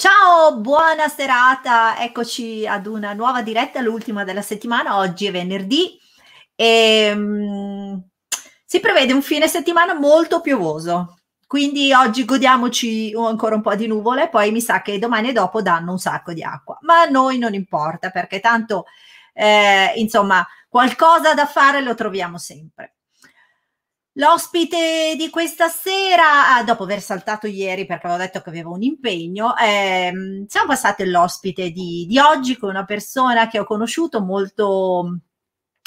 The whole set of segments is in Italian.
Ciao, buona serata, eccoci ad una nuova diretta, l'ultima della settimana, oggi è venerdì e um, si prevede un fine settimana molto piovoso, quindi oggi godiamoci ancora un po' di nuvole, poi mi sa che domani e dopo danno un sacco di acqua, ma a noi non importa perché tanto, eh, insomma, qualcosa da fare lo troviamo sempre. L'ospite di questa sera, ah, dopo aver saltato ieri perché avevo detto che avevo un impegno, ehm, siamo passati all'ospite di, di oggi con una persona che ho conosciuto molto,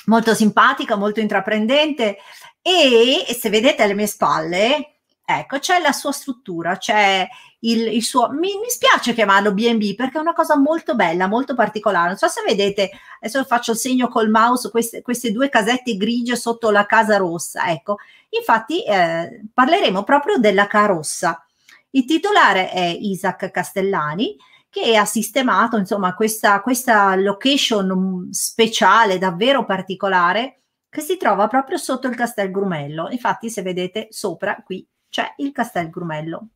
molto simpatica, molto intraprendente e se vedete alle mie spalle, ecco, c'è la sua struttura, c'è il, il suo... Mi, mi, spiace chiamarlo B&B perché è una cosa molto bella, molto particolare. Non so se vedete, adesso faccio il segno col mouse, queste, queste due casette grigie sotto la casa rossa, ecco. Infatti eh, parleremo proprio della casa rossa. Il titolare è Isaac Castellani, che ha sistemato insomma questa, questa, location mm, speciale davvero particolare che si trova proprio sotto il Castel Grumello. Infatti, se vedete sopra qui c'è il Castel Grumello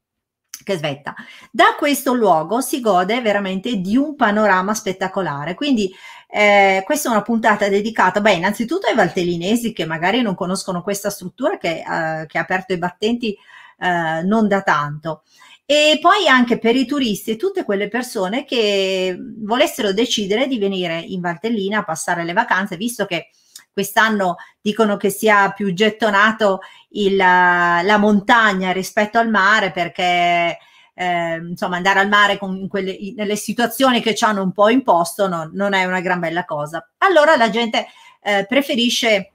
che svetta. Da questo luogo si gode veramente di un panorama spettacolare. Quindi eh, questa è una puntata dedicata, beh, innanzitutto ai valtellinesi che magari non conoscono questa struttura che, eh, che ha aperto i battenti eh, non da tanto. E poi anche per i turisti e tutte quelle persone che volessero decidere di venire in Valtellina a passare le vacanze, visto che quest'anno dicono che sia più gettonato il, eh, la montagna rispetto al mare perché eh, insomma andare al mare con, quelle, nelle situazioni che ci hanno un po' imposto no, non è una gran bella cosa. Allora la gente eh, preferisce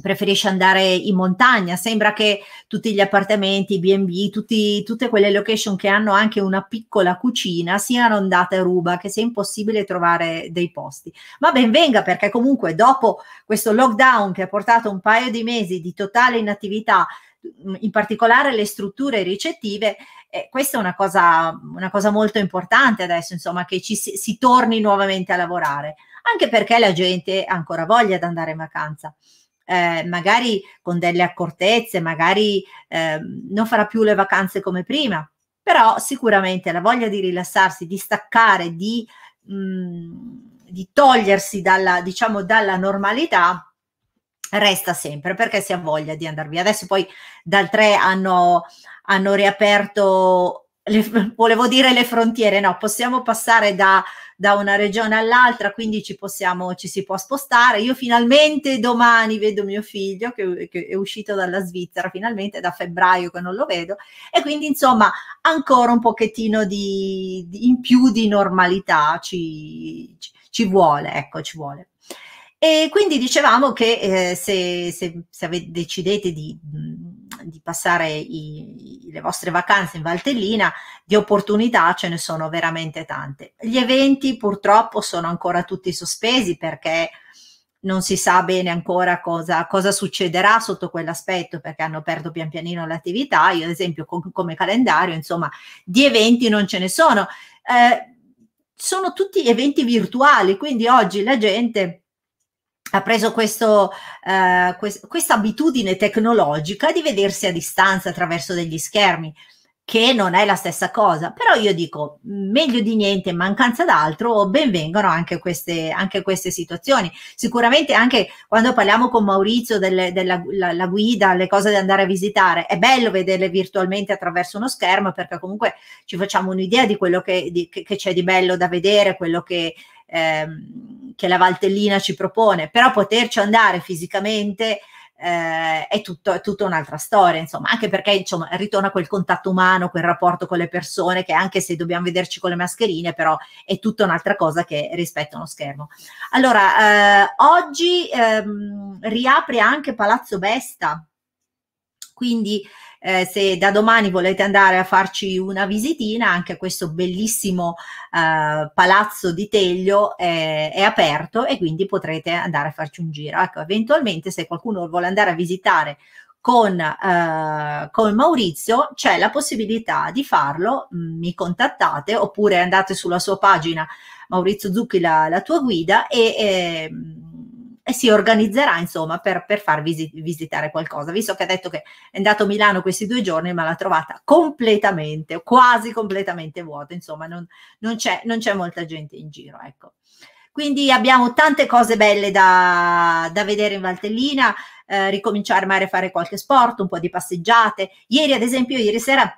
preferisce andare in montagna. Sembra che tutti gli appartamenti, i BB, tutte quelle location che hanno anche una piccola cucina siano andate a ruba, che sia impossibile trovare dei posti. Ma ben venga perché comunque dopo questo lockdown che ha portato un paio di mesi di totale inattività, mm, in particolare le strutture ricettive, eh, questa è una cosa, una cosa, molto importante adesso, insomma, che ci si, si torni nuovamente a lavorare, anche perché la gente ha ancora voglia di andare in vacanza eh, magari con delle accortezze, magari eh, non farà più le vacanze come prima, però sicuramente la voglia di rilassarsi, di staccare, di, mh, mm, di togliersi dalla, diciamo, dalla normalità resta sempre perché si ha voglia di andare via. Adesso poi dal 3 hanno, hanno riaperto, le, volevo dire le frontiere, no, possiamo passare da da una regione all'altra, quindi ci, possiamo, ci si può spostare. Io finalmente domani vedo mio figlio che, che è uscito dalla Svizzera, finalmente da febbraio che non lo vedo, e quindi insomma ancora un pochettino di, di in più di normalità ci, ci, ci vuole, ecco, ci vuole. E quindi dicevamo che eh, se, se, se decidete di di passare i, le vostre vacanze in Valtellina, di opportunità ce ne sono veramente tante. Gli eventi purtroppo sono ancora tutti sospesi perché non si sa bene ancora cosa, cosa succederà sotto quell'aspetto perché hanno perso pian pianino l'attività. Io ad esempio com- come calendario, insomma, di eventi non ce ne sono. Eh, sono tutti eventi virtuali, quindi oggi la gente ha preso questo, eh, quest- questa abitudine tecnologica di vedersi a distanza attraverso degli schermi, che non è la stessa cosa. Però io dico, meglio di niente, mancanza d'altro, benvengano anche queste, anche queste situazioni. Sicuramente anche quando parliamo con Maurizio della guida, le cose da andare a visitare, è bello vederle virtualmente attraverso uno schermo perché comunque ci facciamo un'idea di quello che, di, che, che c'è di bello da vedere, quello che ehm, che la Valtellina ci propone, però poterci andare fisicamente eh, è, tutto, è tutta un'altra storia, insomma, anche perché insomma, ritorna quel contatto umano, quel rapporto con le persone, che anche se dobbiamo vederci con le mascherine, però è tutta un'altra cosa che rispetto a uno schermo. Allora, eh, oggi ehm, riapre anche Palazzo Besta, quindi eh, se da domani volete andare a farci una visitina, anche questo bellissimo eh, palazzo di Teglio è, è aperto e quindi potrete andare a farci un giro. Ecco, eventualmente se qualcuno vuole andare a visitare con, eh, con, Maurizio c'è la possibilità di farlo, mm, mi contattate oppure andate sulla sua pagina Maurizio Zucchi la, la tua guida e eh, e eh, si organizzerà insomma per, per far visi- visitare qualcosa, visto che ha detto che è andato a Milano questi due giorni ma l'ha trovata completamente, quasi completamente vuota, insomma non, non, c'è, non c'è molta gente in giro. Ecco. Quindi abbiamo tante cose belle da, da vedere in Valtellina, eh, ricominciare magari a fare qualche sport, un po' di passeggiate. Ieri, ad esempio, ieri sera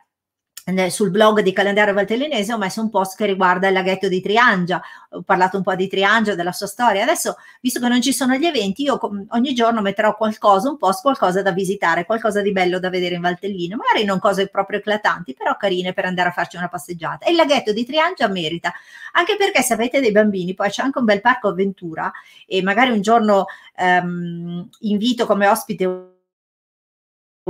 eh, sul blog di calendario valtellinese ho messo un post che riguarda il laghetto di Triangia, ho parlato un po' di Triangia, della sua storia. Adesso, visto che non ci sono gli eventi, io ogni giorno metterò qualcosa, un post, qualcosa da visitare, qualcosa di bello da vedere in Valtellino, magari non cose proprio eclatanti, però carine per andare a farci una passeggiata. E il laghetto di Triangia merita, anche perché se avete dei bambini, poi c'è anche un bel parco avventura e magari un giorno ehm, invito come ospite un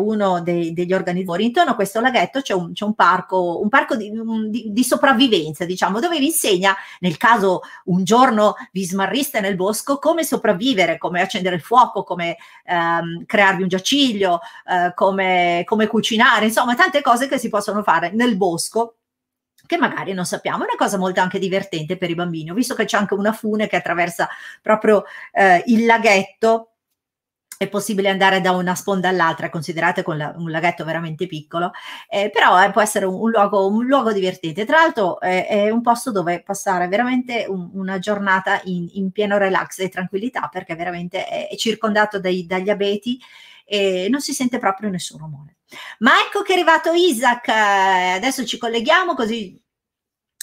uno dei, degli organizzatori, intorno a questo laghetto c'è un, c'è un parco, un parco di, di, di, sopravvivenza, diciamo, dove vi insegna, nel caso un giorno vi smarriste nel bosco, come sopravvivere, come accendere il fuoco, come ehm, crearvi un giaciglio, eh, come, come cucinare, insomma, tante cose che si possono fare nel bosco che magari non sappiamo. È una cosa molto anche divertente per i bambini. Ho visto che c'è anche una fune che attraversa proprio eh, il laghetto è possibile andare da una sponda all'altra, considerate con la, un laghetto veramente piccolo, eh, però eh, può essere un, un, luogo, un, luogo, divertente. Tra l'altro eh, è un posto dove passare veramente un, una giornata in, in, pieno relax e tranquillità, perché veramente è, è circondato dai, dagli abeti e non si sente proprio nessun rumore. Ma ecco che è arrivato Isaac, eh, adesso ci colleghiamo così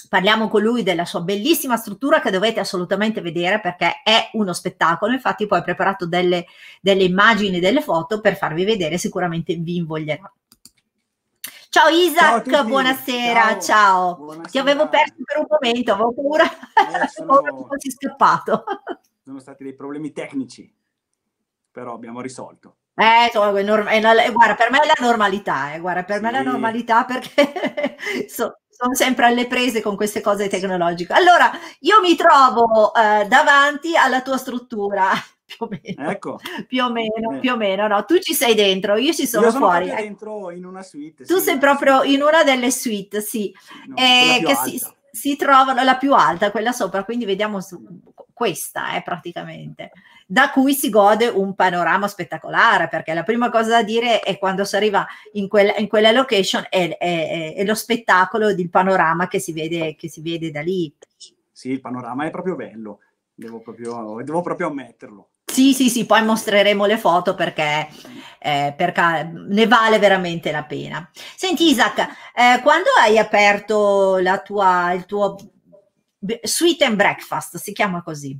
parliamo con lui della sua bellissima struttura che dovete assolutamente vedere perché è uno spettacolo. Infatti, poi ho preparato delle, delle immagini, delle foto per farvi vedere, sicuramente vi invoglierà. Ciao Isaac, ciao buonasera, ciao. ciao. Buonasera. Ti avevo perso per un momento, avevo paura, eh, sono... avevo scappato. Sono stati dei problemi tecnici, però abbiamo risolto. Eh, insomma, è norm- è una- guarda, per me è la normalità, eh, guarda, per me è la normalità perché so- sono sempre alle prese con queste cose tecnologiche. Allora, io mi trovo eh, davanti alla tua struttura, più o meno, Ecco, più o meno, più o meno, no? Tu ci sei dentro, io ci sono io sono fuori. proprio ecco. dentro in una suite, Tu sì, sei proprio suite, in una delle suite, sì, no, eh, che si, si trovano la più alta, quella sopra, quindi vediamo su, questa è eh, praticamente, da cui si gode un panorama spettacolare, perché la prima cosa da dire è quando si arriva in, quel, in quella location è, è, è, lo spettacolo del panorama che si, vede, che si vede da lì. Sì, il panorama è proprio bello, devo proprio, devo proprio ammetterlo. Sì, sì, sì, poi mostreremo le foto perché, eh, perché ne vale veramente la pena. Senti Isaac, eh, quando hai aperto tua, il tuo Sweet and Breakfast, si chiama così?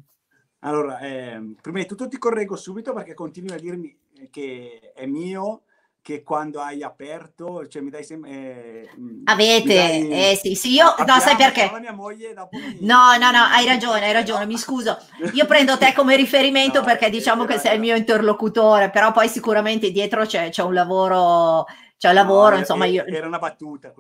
Allora, eh, prima di tutto ti correggo subito perché continui a dirmi eh, che è mio che quando hai aperto, cioè mi dai sempre... Eh, mm, Avete, dai, eh sì, sì, io... Apriamo, no, sai perché? Moglie, No, no, no, hai ragione, hai ragione, mi scuso. Io prendo te come riferimento no, perché diciamo eh, che sei il mio interlocutore, però poi sicuramente dietro c'è, c'è un lavoro, c'è un lavoro, no, insomma... io... era una battuta.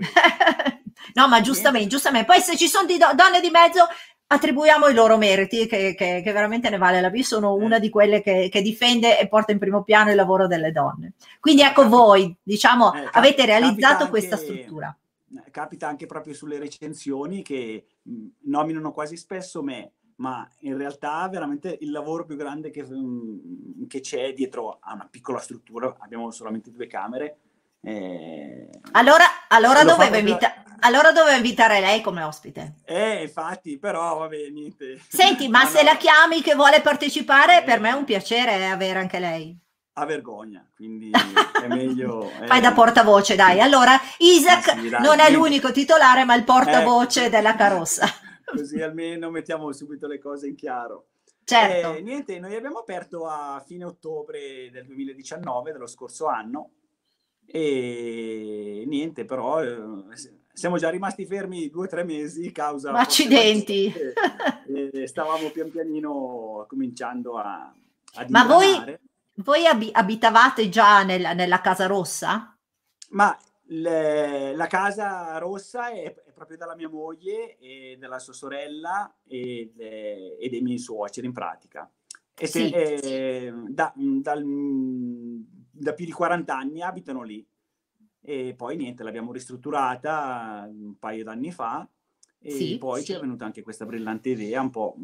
no, ma giustamente, giustamente. Poi se ci sono di donne di mezzo attribuiamo i loro meriti, che, che, che veramente ne vale la vita, sono mm. una di quelle che, che, difende e porta in primo piano il lavoro delle donne. Quindi ecco eh, voi, diciamo, eh, avete realizzato anche, questa struttura. Mm, capita anche proprio sulle recensioni che mm, nominano quasi spesso me, ma in realtà veramente il lavoro più grande che, che c'è dietro a una piccola struttura, abbiamo solamente due camere, eh, allora, allora, doveva invita- allora doveva invitare lei come ospite. Eh, infatti, però va bene. Senti, ma, ma se no. la chiami che vuole partecipare, eh, per me è un piacere avere anche lei. A vergogna, quindi è meglio... Eh. Fai da portavoce, dai. Allora, Isaac ah, sì, dai, non è l'unico titolare, ma il portavoce ecco. della carrozza. Così almeno mettiamo subito le cose in chiaro. Certo. Eh, niente, noi abbiamo aperto a fine ottobre del 2019, dello scorso anno, e niente, però ehm, siamo già rimasti fermi due o tre mesi a causa... Accidenti! stavamo pian pianino cominciando a... a Ma voi, voi ab- abitavate già nel, nella Casa Rossa? Ma le, la Casa Rossa è, è, proprio dalla mia moglie e dalla sua sorella e, le, e dei miei suoceri in pratica. E se, sì. eh, da, dal da più di 40 anni abitano lì. E poi niente, l'abbiamo ristrutturata un paio d'anni fa e sì, poi sì. ci è venuta anche questa brillante idea, un po'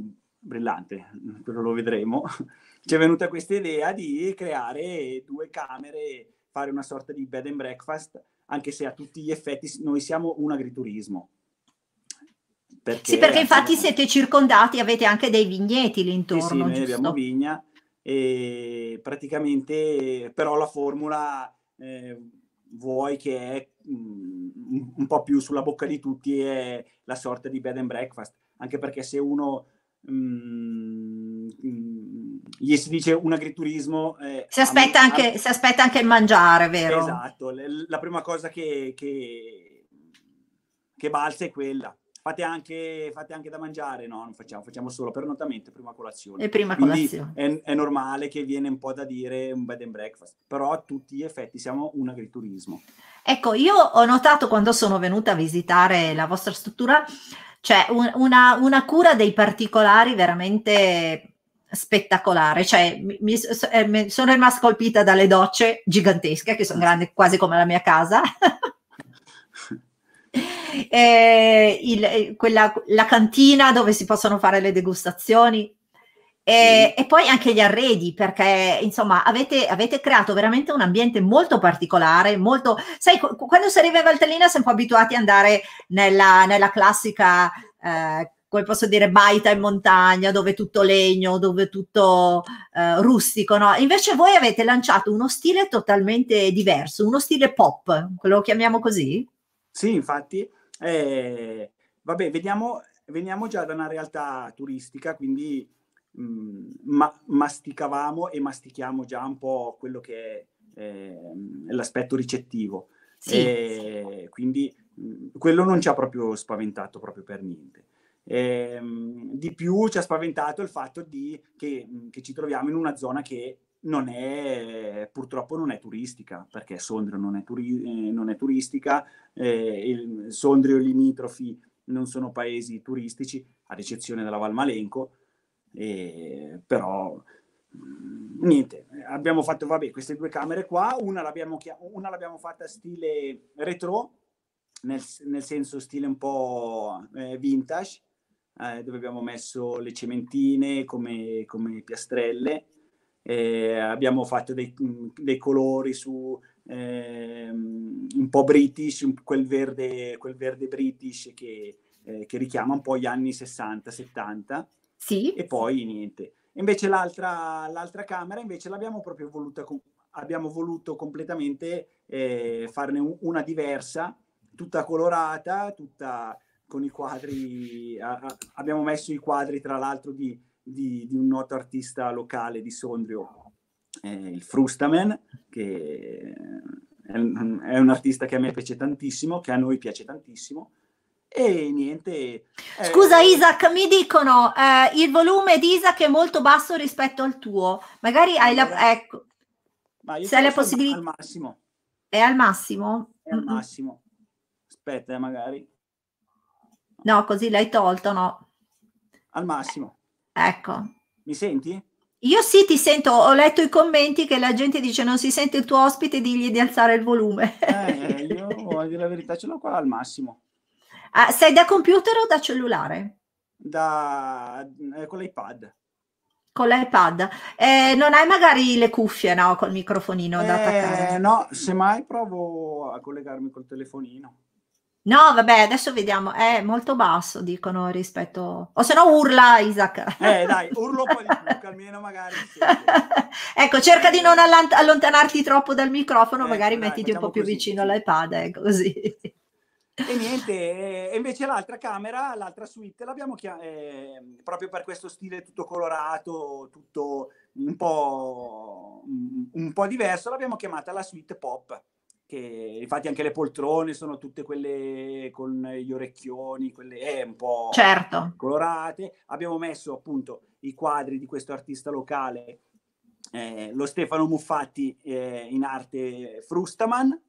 brillante, quello lo vedremo, ci è venuta questa idea di creare due camere, fare una sorta di bed and breakfast, anche se a tutti gli effetti noi siamo un agriturismo. Perché, sì, perché infatti siete circondati, avete anche dei vigneti lì intorno. Sì, sì noi abbiamo vigna e praticamente però la formula eh, vuoi che è mh, mhmm, un po' più sulla bocca di tutti è la sorta di bed and breakfast, anche perché se uno mh, mhmm, mh, mhmm, gli si dice un agriturismo... Eh, si, aspetta a, anche, a, si aspetta anche il mangiare, vero? Esatto, la prima cosa che, che, che balza è quella fate anche, fate anche da mangiare, no, non facciamo, facciamo solo pernottamento e prima colazione. E prima colazione. È, è, normale che viene un po' da dire un bed and breakfast, però a tutti gli effetti siamo un agriturismo. Ecco, io ho notato quando sono venuta a visitare la vostra struttura, cioè un, una, una cura dei particolari veramente spettacolare, cioè mi, mi, eh, sono rimasta colpita dalle docce gigantesche che sono grandi quasi come la mia casa eh, il, eh, quella, la cantina dove si possono fare le degustazioni. E, eh, sì. e poi anche gli arredi, perché insomma avete, avete, creato veramente un ambiente molto particolare, molto... Sai, quando si arriva in Valtellina siamo un po' abituati ad andare nella, nella classica... Eh, come posso dire, baita in montagna, dove tutto legno, dove tutto eh, rustico, no? Invece voi avete lanciato uno stile totalmente diverso, uno stile pop, lo chiamiamo così? Sì, infatti eh, vabbè, vediamo, veniamo già da una realtà turistica, quindi mh, mm, ma, masticavamo e mastichiamo già un po' quello che è eh, l'aspetto ricettivo. Sì. Eh, quindi mh, mm, quello non ci ha proprio spaventato proprio per niente. Eh, di più ci ha spaventato il fatto di, che, che, ci troviamo in una zona che non è, purtroppo non è turistica, perché Sondrio non è, turi- eh, non è turistica, eh, Sondrio limitrofi non sono paesi turistici, ad eccezione della Valmalenco, eh, però mh, mm, niente, abbiamo fatto, vabbè, queste due camere qua, una l'abbiamo, chia- una l'abbiamo fatta stile retro, nel, nel, senso stile un po' eh, vintage, eh, dove abbiamo messo le cementine come, come piastrelle, eh, abbiamo fatto dei, dei colori su ehm, un po' british, quel verde, quel verde british che, eh, che, richiama un po' gli anni 60-70 sì. e poi niente. Invece l'altra, l'altra camera invece l'abbiamo proprio voluta, abbiamo voluto completamente eh, farne un, una diversa, tutta colorata, tutta con i quadri, a, a, abbiamo messo i quadri tra l'altro di di, di un noto artista locale di Sondrio, eh, il Frustamen, che è un, è un, artista che a me piace tantissimo, che a noi piace tantissimo. E niente. Eh... Scusa Isaac, mi dicono eh, il volume di Isaac è molto basso rispetto al tuo. Magari hai la, ecco, Ma io se hai la possibilità. Al massimo. È al massimo? È al massimo. Aspetta, eh, magari. No, così l'hai tolto, no? Al massimo. Ecco. Mi senti? Io sì, ti sento, ho letto i commenti che la gente dice non si sente il tuo ospite, digli di alzare il volume. Eh, io a dire la verità ce l'ho qua al massimo. Ah, sei da computer o da cellulare? Da, eh, con l'iPad. Con l'iPad. Eh, non hai magari le cuffie, no, col microfonino da eh, attaccare? No, semmai provo a collegarmi col telefonino. No, vabbè, adesso vediamo. È molto basso, dicono, rispetto... O se no urla, Isaac. Eh, dai, urlo un po' di più, almeno magari... ecco, cerca di non allontanarti troppo dal microfono, eh, magari dai, mettiti un po' più così. vicino all'iPad, è eh, così. E niente, e invece l'altra camera, l'altra suite, l'abbiamo chiamata eh, proprio per questo stile tutto colorato, tutto un po', un po' diverso, l'abbiamo chiamata la suite pop che infatti anche le poltrone sono tutte quelle con gli orecchioni, quelle eh, un po' certo. colorate. Abbiamo messo appunto i quadri di questo artista locale, eh, lo Stefano Muffatti eh, in arte Frustaman,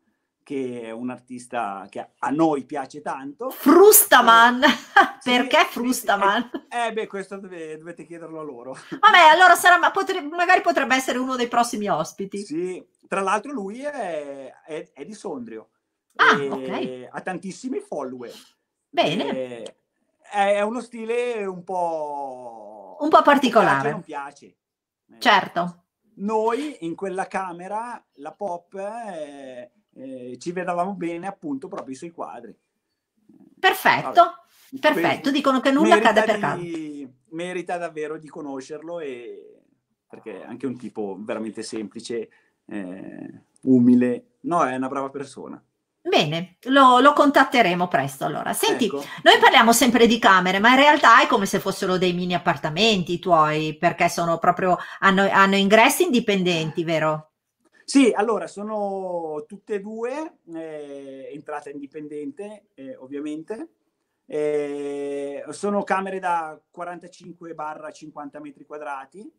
che è un artista che a noi piace tanto. Frustaman? Eh, sì, Perché Frustaman? Eh, eh, beh, questo dove, dovete chiederlo a loro. Vabbè, allora sarà, potre, magari potrebbe essere uno dei prossimi ospiti. Sì, tra l'altro lui è, è, è di Sondrio. Ah, okay. Ha tantissimi follower. Bene. E, è uno stile un po'... Un po' particolare. Non piace. Non eh, piace. Certo. Noi in quella camera, la pop, eh, eh, ci vedevamo bene appunto proprio sui quadri. Perfetto. Vabbè. Perfetto, dicono che nulla cade per caso. Merita davvero di conoscerlo e perché è anche un tipo veramente semplice eh, umile. No, è una brava persona. Bene, lo, lo contatteremo presto allora. Senti, ecco. noi parliamo sempre di camere, ma in realtà è come se fossero dei mini appartamenti tuoi, perché sono proprio, hanno, hanno ingressi indipendenti, vero? Sì, allora sono tutte e due, eh, entrata indipendente eh, ovviamente, eh, sono camere da 45-50 barra metri quadrati,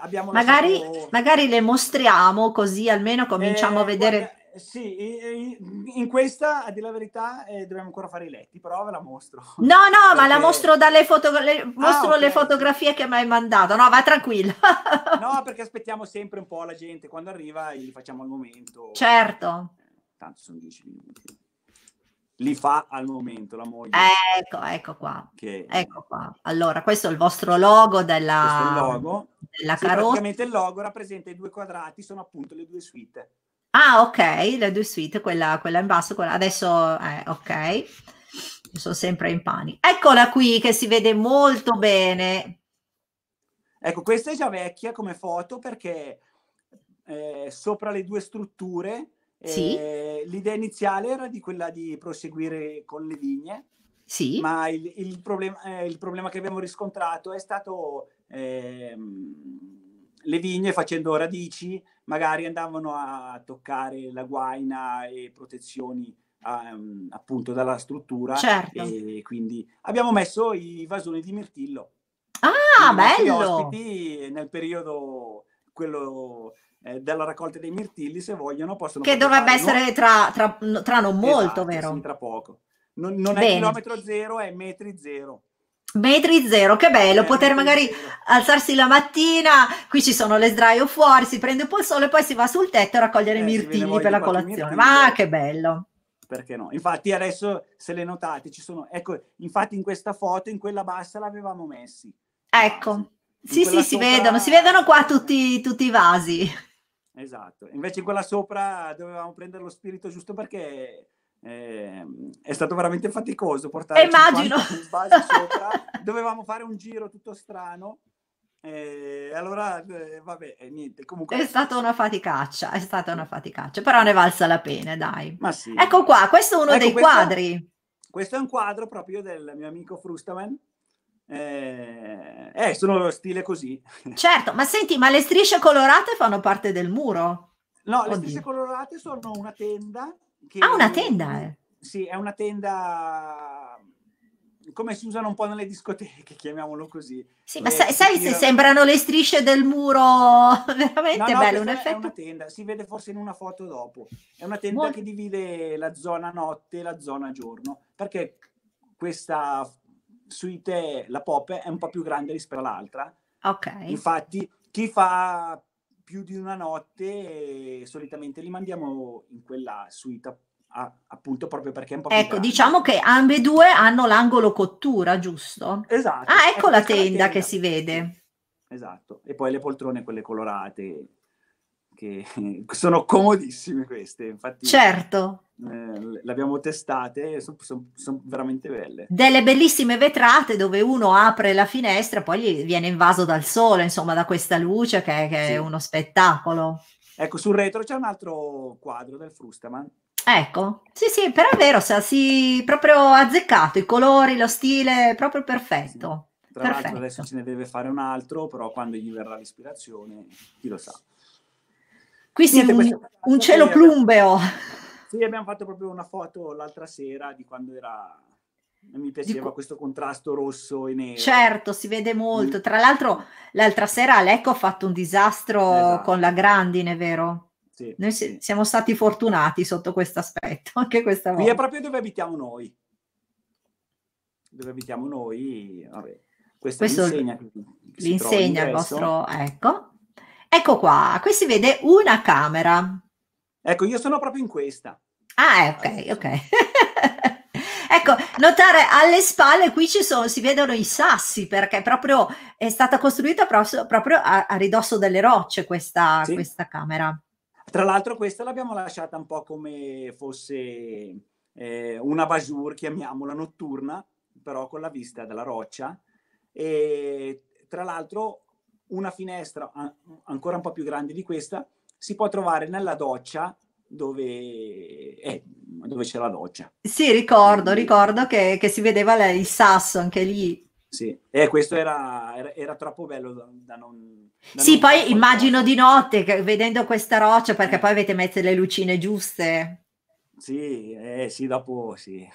abbiamo magari, lasciato... magari, le mostriamo così almeno cominciamo a eh, vedere. Guarda, sì, in questa, a dire la verità, eh, dobbiamo ancora fare i letti, però ve la mostro. No, no, Perché... ma la mostro dalle foto... le... Ah, mostro okay. le fotografie che mi hai mandato. No, va tranquilla. no, perché aspettiamo sempre un po' la gente. Quando arriva e gli facciamo il momento. Certo. Eh, tanto sono dieci minuti li fa al momento la moglie. Ecco, ecco qua. Che... Ecco qua. Allora, questo è il vostro logo della, logo. della sì, carrozza. Praticamente il logo rappresenta i due quadrati, sono appunto le due suite. Ah, ok, le due suite, quella, quella in basso, quella... adesso, eh, ok, sono sempre in pani. Eccola qui che si vede molto bene. Ecco, questa è già vecchia come foto perché eh, sopra le due strutture sì. Eh, l'idea iniziale era di quella di proseguire con le vigne, sì. ma il, il, problema, eh, il problema, che abbiamo riscontrato è stato ehm, le vigne facendo radici magari andavano a toccare la guaina e protezioni a, ehm, appunto dalla struttura certo. e quindi abbiamo messo i vasoni di mirtillo. Ah, bello! I ospiti nel periodo quello eh, della raccolta dei mirtilli, se vogliono, possono... Che dovrebbe essere non... Tra, tra, tra, non molto, esatto, vero? Sì, tra poco. Non, non è chilometro zero, è metri zero. Metri zero, che bello, eh, poter magari zero. alzarsi la mattina, qui ci sono le sdraio fuori, si prende un po' il sole e poi si va sul tetto a raccogliere eh, i mirtilli per la colazione. Ma ah, eh. che bello! Perché no? Infatti adesso, se le notate, ci sono... Ecco, infatti in questa foto, in quella bassa l'avevamo messi. Ecco. Sì, sì, sopra... si vedono, si vedono qua tutti, tutti i vasi. Esatto, invece quella sopra dovevamo prendere lo spirito giusto perché eh, è stato veramente faticoso portare eh, Immagino. vasi sopra, dovevamo fare un giro tutto strano. E eh, allora, eh, vabbè, eh, niente, comunque... È stata una faticaccia, è stata una faticaccia, però ne valsa la pena, dai. Ma sì. Ecco qua, questo è uno ecco, dei questo, quadri. Questo è un quadro proprio del mio amico Frustaman, eh, eh, sono stile così. Certo, ma senti, ma le strisce colorate fanno parte del muro? No, Oddio. le strisce colorate sono una tenda. Che, ah, una tenda, eh. Sì, è una tenda come si usano un po' nelle discoteche, chiamiamolo così. Sì, ma eh, sai, sai se sembrano le strisce del muro, veramente no, no, bello, un effetto. È una tenda, si vede forse in una foto dopo. È una tenda Buon... che divide la zona notte e la zona giorno, perché questa suite, la pop è un po' più grande rispetto all'altra. Ok. Infatti, chi fa più di una notte solitamente li mandiamo in quella suite a, appunto proprio perché è un po' Ecco, diciamo che ambedue hanno l'angolo cottura, giusto? Esatto. Ah, ecco, ecco la, tenda la tenda che si vede. Esatto, e poi le poltrone quelle colorate che sono comodissime queste, infatti. Certo. Eh, le abbiamo testate, sono son, son veramente belle. Delle bellissime vetrate dove uno apre la finestra, e poi viene invaso dal sole, insomma, da questa luce che, che sì. è uno spettacolo. Ecco, sul retro c'è un altro quadro del Frustaman. Ecco, sì, sì, però è vero, sa, sì, proprio azzeccato, i colori, lo stile, proprio perfetto. Sì. Tra perfetto. l'altro adesso se ne deve fare un altro, però quando gli verrà l'ispirazione, chi lo sa. Qui siamo un, un cielo sera. plumbeo. Oh. Sì, abbiamo fatto proprio una foto l'altra sera di quando era mi piaceva questo contrasto rosso e nero. Certo, si vede molto. Tra l'altro, l'altra sera Alecco ha fatto un disastro esatto. con la grandine, vero? Sì, noi siamo stati fortunati sotto questo aspetto, anche questa volta. Qui è proprio dove abitiamo noi. Dove abitiamo noi, vabbè. Questa questo è l'insegna. l'insegna il vostro, ecco. Ecco qua, qui si vede una camera. Ecco, io sono proprio in questa. Ah, eh, ok, ok. ecco, notare alle spalle qui ci sono, si vedono i sassi perché proprio è stata costruita proprio, proprio a, a, ridosso delle rocce questa, sì. questa camera. Tra l'altro questa l'abbiamo lasciata un po' come fosse eh, una basur, chiamiamola notturna, però con la vista della roccia. E tra l'altro una finestra ancora un po' più grande di questa si può trovare nella doccia dove, eh, dove c'è la doccia. Sì, ricordo, ricordo che, che si vedeva il sasso anche lì. Sì, eh, questo era, era, era, troppo bello da, da non... Da sì, non poi portare. immagino di notte che, vedendo questa roccia perché eh. poi avete messo le lucine giuste. Sì, eh, sì, dopo sì.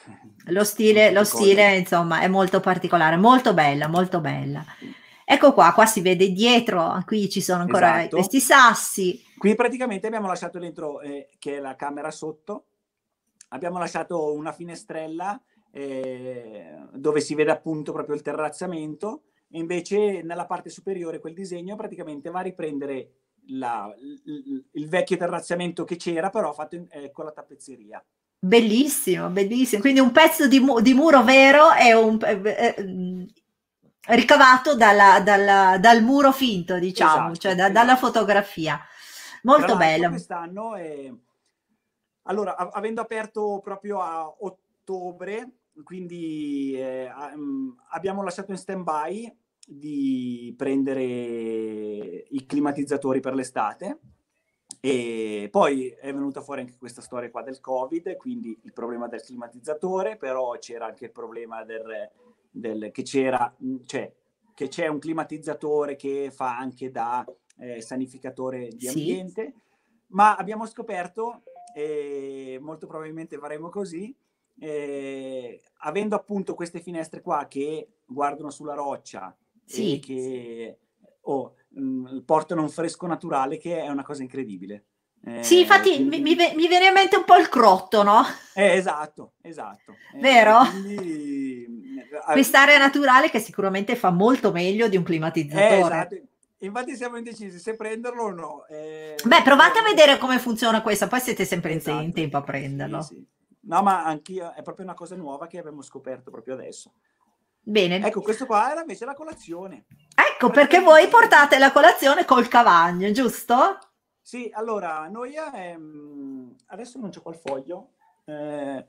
Lo stile, lo stile, insomma, è molto particolare, molto bella, molto bella. Sì. Mm. Ecco qua, qua si vede dietro, qui ci sono ancora esatto. questi sassi. Qui praticamente abbiamo lasciato dentro, eh, che è la camera sotto, abbiamo lasciato una finestrella eh, dove si vede appunto proprio il terrazzamento, invece nella parte superiore quel disegno praticamente va a riprendere la, il, il vecchio terrazzamento che c'era, però fatto in, eh, con la tappezzeria. Bellissimo, bellissimo. Quindi un pezzo di, mu- di muro vero è un, eh, eh ricavato dalla, dalla, dal muro finto, diciamo, esatto, cioè da, esatto. dalla fotografia. Molto bello. Quest'anno, è... allora, av- avendo aperto proprio a ottobre, quindi eh, mm, abbiamo lasciato in stand-by di prendere i climatizzatori per l'estate. E poi è venuta fuori anche questa storia qua del Covid, quindi il problema del climatizzatore, però c'era anche il problema del, del, che c'era, mm, cioè, che c'è un climatizzatore che fa anche da eh, sanificatore di ambiente, sì. ma abbiamo scoperto, e molto probabilmente faremo così, eh, avendo appunto queste finestre qua che guardano sulla roccia sì. e che oh, mh, mm, portano un fresco naturale che è una cosa incredibile. Eh, sì, infatti quindi... mi, mi, viene in mente un po' il crotto, no? Eh, esatto, esatto. Eh, Vero? Quindi, quest'area naturale che sicuramente fa molto meglio di un climatizzatore. esatto. Infatti siamo indecisi se prenderlo o no. Eh, Beh, provate a eh, vedere come funziona questa, poi siete sempre esatto. in tempo a prenderlo. Sì, sì. No, ma anch'io, è proprio una cosa nuova che abbiamo scoperto proprio adesso. Bene. Ecco, questo qua era invece la colazione. Ecco, perché voi portate la colazione col cavagno, giusto? Sì, allora, noi ehm, adesso non c'è qua il foglio. Eh,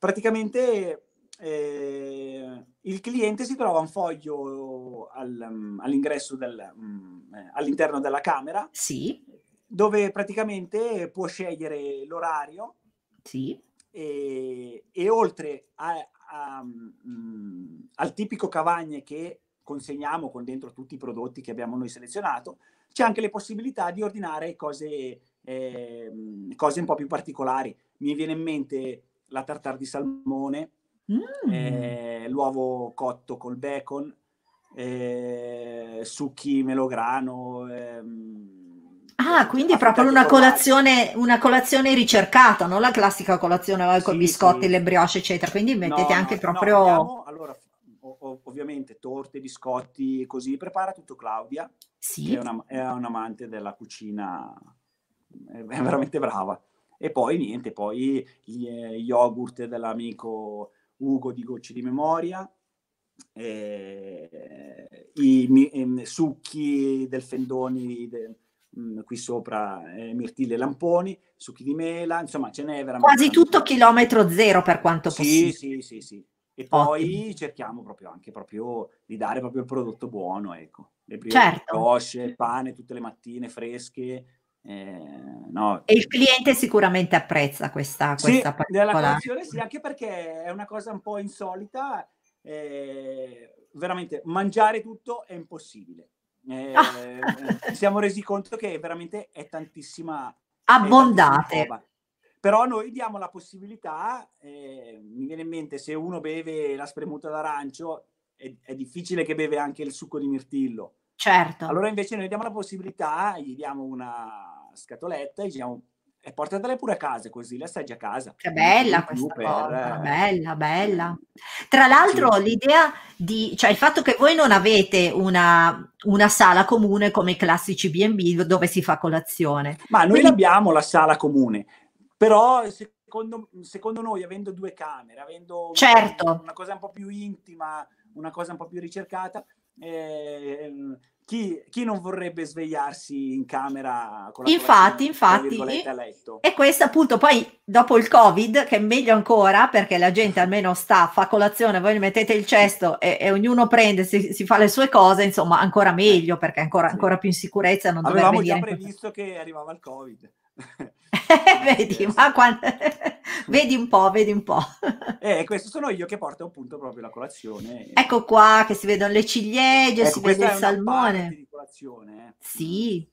praticamente eh, il cliente si trova un foglio al, um, all'ingresso del, um, eh, all'interno della camera sì. dove praticamente può scegliere l'orario sì. e, e, oltre a, a, um, al tipico cavagne che consegniamo con dentro tutti i prodotti che abbiamo noi selezionato, c'è anche le possibilità di ordinare cose, eh, cose un po' più particolari. Mi viene in mente la tartar di salmone, Mm. Eh, l'uovo cotto col bacon, eh, succhi melograno. Ehm, ah, eh, quindi è proprio una colazione, una colazione, ricercata, non la classica colazione sì, con i biscotti, sì. le brioche, eccetera. Quindi mettete no, anche no, proprio... No, abbiamo, allora, ovviamente torte, biscotti, così prepara tutto Claudia. Sì. È, una, è un amante della cucina, è veramente brava. E poi niente, poi gli, gli eh, yogurt dell'amico Ugo di Gocce di Memoria, eh, i, i, eh, succhi del Fendoni de, mh, mm, qui sopra, eh, Mirtille Lamponi, succhi di mela, insomma ce n'è veramente... Quasi tutto chilometro zero per quanto possibile. Sì, sì, sì. E poi Ottimo. cerchiamo proprio anche proprio di dare proprio il prodotto buono, ecco. Le prime certo. cosce, pane tutte le mattine fresche, Ehm, no. E il cliente sicuramente apprezza questa, questa sì, particolare. Sì, anche perché è una cosa un po' insolita. Eh, veramente, mangiare tutto è impossibile. Eh, ah. siamo resi conto che veramente è tantissima abbondante. però noi diamo la possibilità eh, mi viene in mente se uno beve la spremuta d'arancio è, è, difficile che beve anche il succo di mirtillo Certo. Allora invece noi diamo la possibilità, gli diamo una scatoletta e diciamo e portatela pure a casa così la assaggi a casa. Che bella questa per... bella, bella. Mm. Tra l'altro sì. l'idea di, cioè il fatto che voi non avete una, una sala comune come i classici B&B dove si fa colazione. Ma noi Quindi... l'abbiamo la sala comune, però secondo, secondo noi avendo due camere, avendo certo. una cosa un po' più intima, una cosa un po' più ricercata, Ehm, chi, chi, non vorrebbe svegliarsi in camera con la Infatti, infatti. A letto? E questo appunto poi dopo il Covid, che è meglio ancora perché la gente almeno sta, fa colazione, voi mettete il cesto e, e ognuno prende, si, si, fa le sue cose, insomma ancora meglio perché ancora, ancora più in sicurezza non Avevamo dovrebbe venire. Avevamo già previsto che arrivava il Covid. Eh, vedi, ma quando... vedi un po', vedi un po'. eh, questo sono io che porto appunto proprio la colazione. Ecco qua che si vedono le ciliegie, ecco, si vede il salmone. Di colazione. Eh. Sì.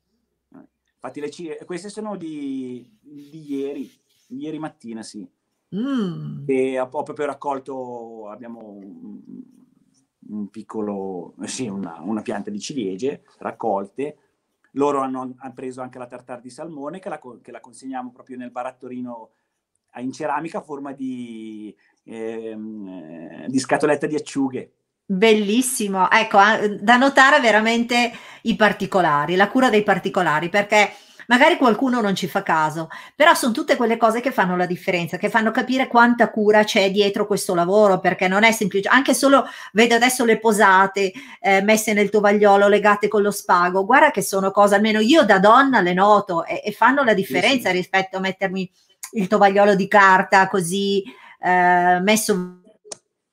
Infatti le ciliegie, queste sono di, di ieri, ieri mattina, sì. Mm. E ho proprio raccolto, abbiamo un, un piccolo, sì, una, una pianta di ciliegie raccolte loro hanno, hanno preso anche la tartare di salmone che la, che la, consegniamo proprio nel barattolino eh, in ceramica a forma di, ehm, eh, di scatoletta di acciughe. Bellissimo, ecco, da notare veramente i particolari, la cura dei particolari, perché Magari qualcuno non ci fa caso, però sono tutte quelle cose che fanno la differenza, che fanno capire quanta cura c'è dietro questo lavoro, perché non è semplice, anche solo vedo adesso le posate eh, messe nel tovagliolo legate con lo spago, guarda che sono cose, almeno io da donna le noto e, e fanno la differenza sì, sì. rispetto a mettermi il tovagliolo di carta così eh, messo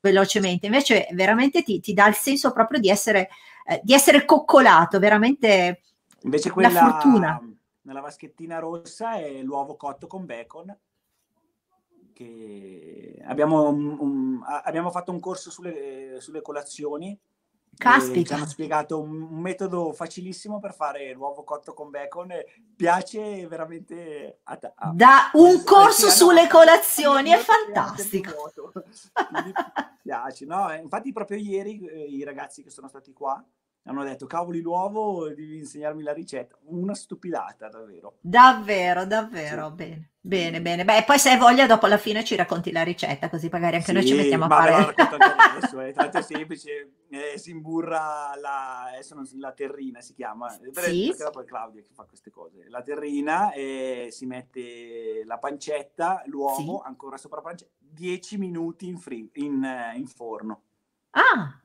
velocemente, invece veramente ti, ti, dà il senso proprio di essere, eh, di essere coccolato, veramente Invece quella, la fortuna nella vaschettina rossa è l'uovo cotto con bacon. Che abbiamo, un, un, abbiamo fatto un corso sulle, sulle colazioni. Caspita. Ci hanno spiegato un, un, metodo facilissimo per fare l'uovo cotto con bacon. Piace veramente a, a Da un corso sulle colazioni è fantastico. piace, no? Infatti proprio ieri eh, i ragazzi che sono stati qua hanno detto cavoli l'uovo devi insegnarmi la ricetta una stupidata davvero davvero davvero sì. bene bene bene beh poi se hai voglia dopo alla fine ci racconti la ricetta così magari anche sì, noi ci mettiamo a fare adesso eh, è tanto semplice eh, si imburra la adesso non, la terrina si chiama sì. perché dopo è Claudia che fa queste cose la terrina eh, si mette la pancetta l'uovo sì. ancora sopra la pancetta 10 minuti in, free, in, eh, in forno ah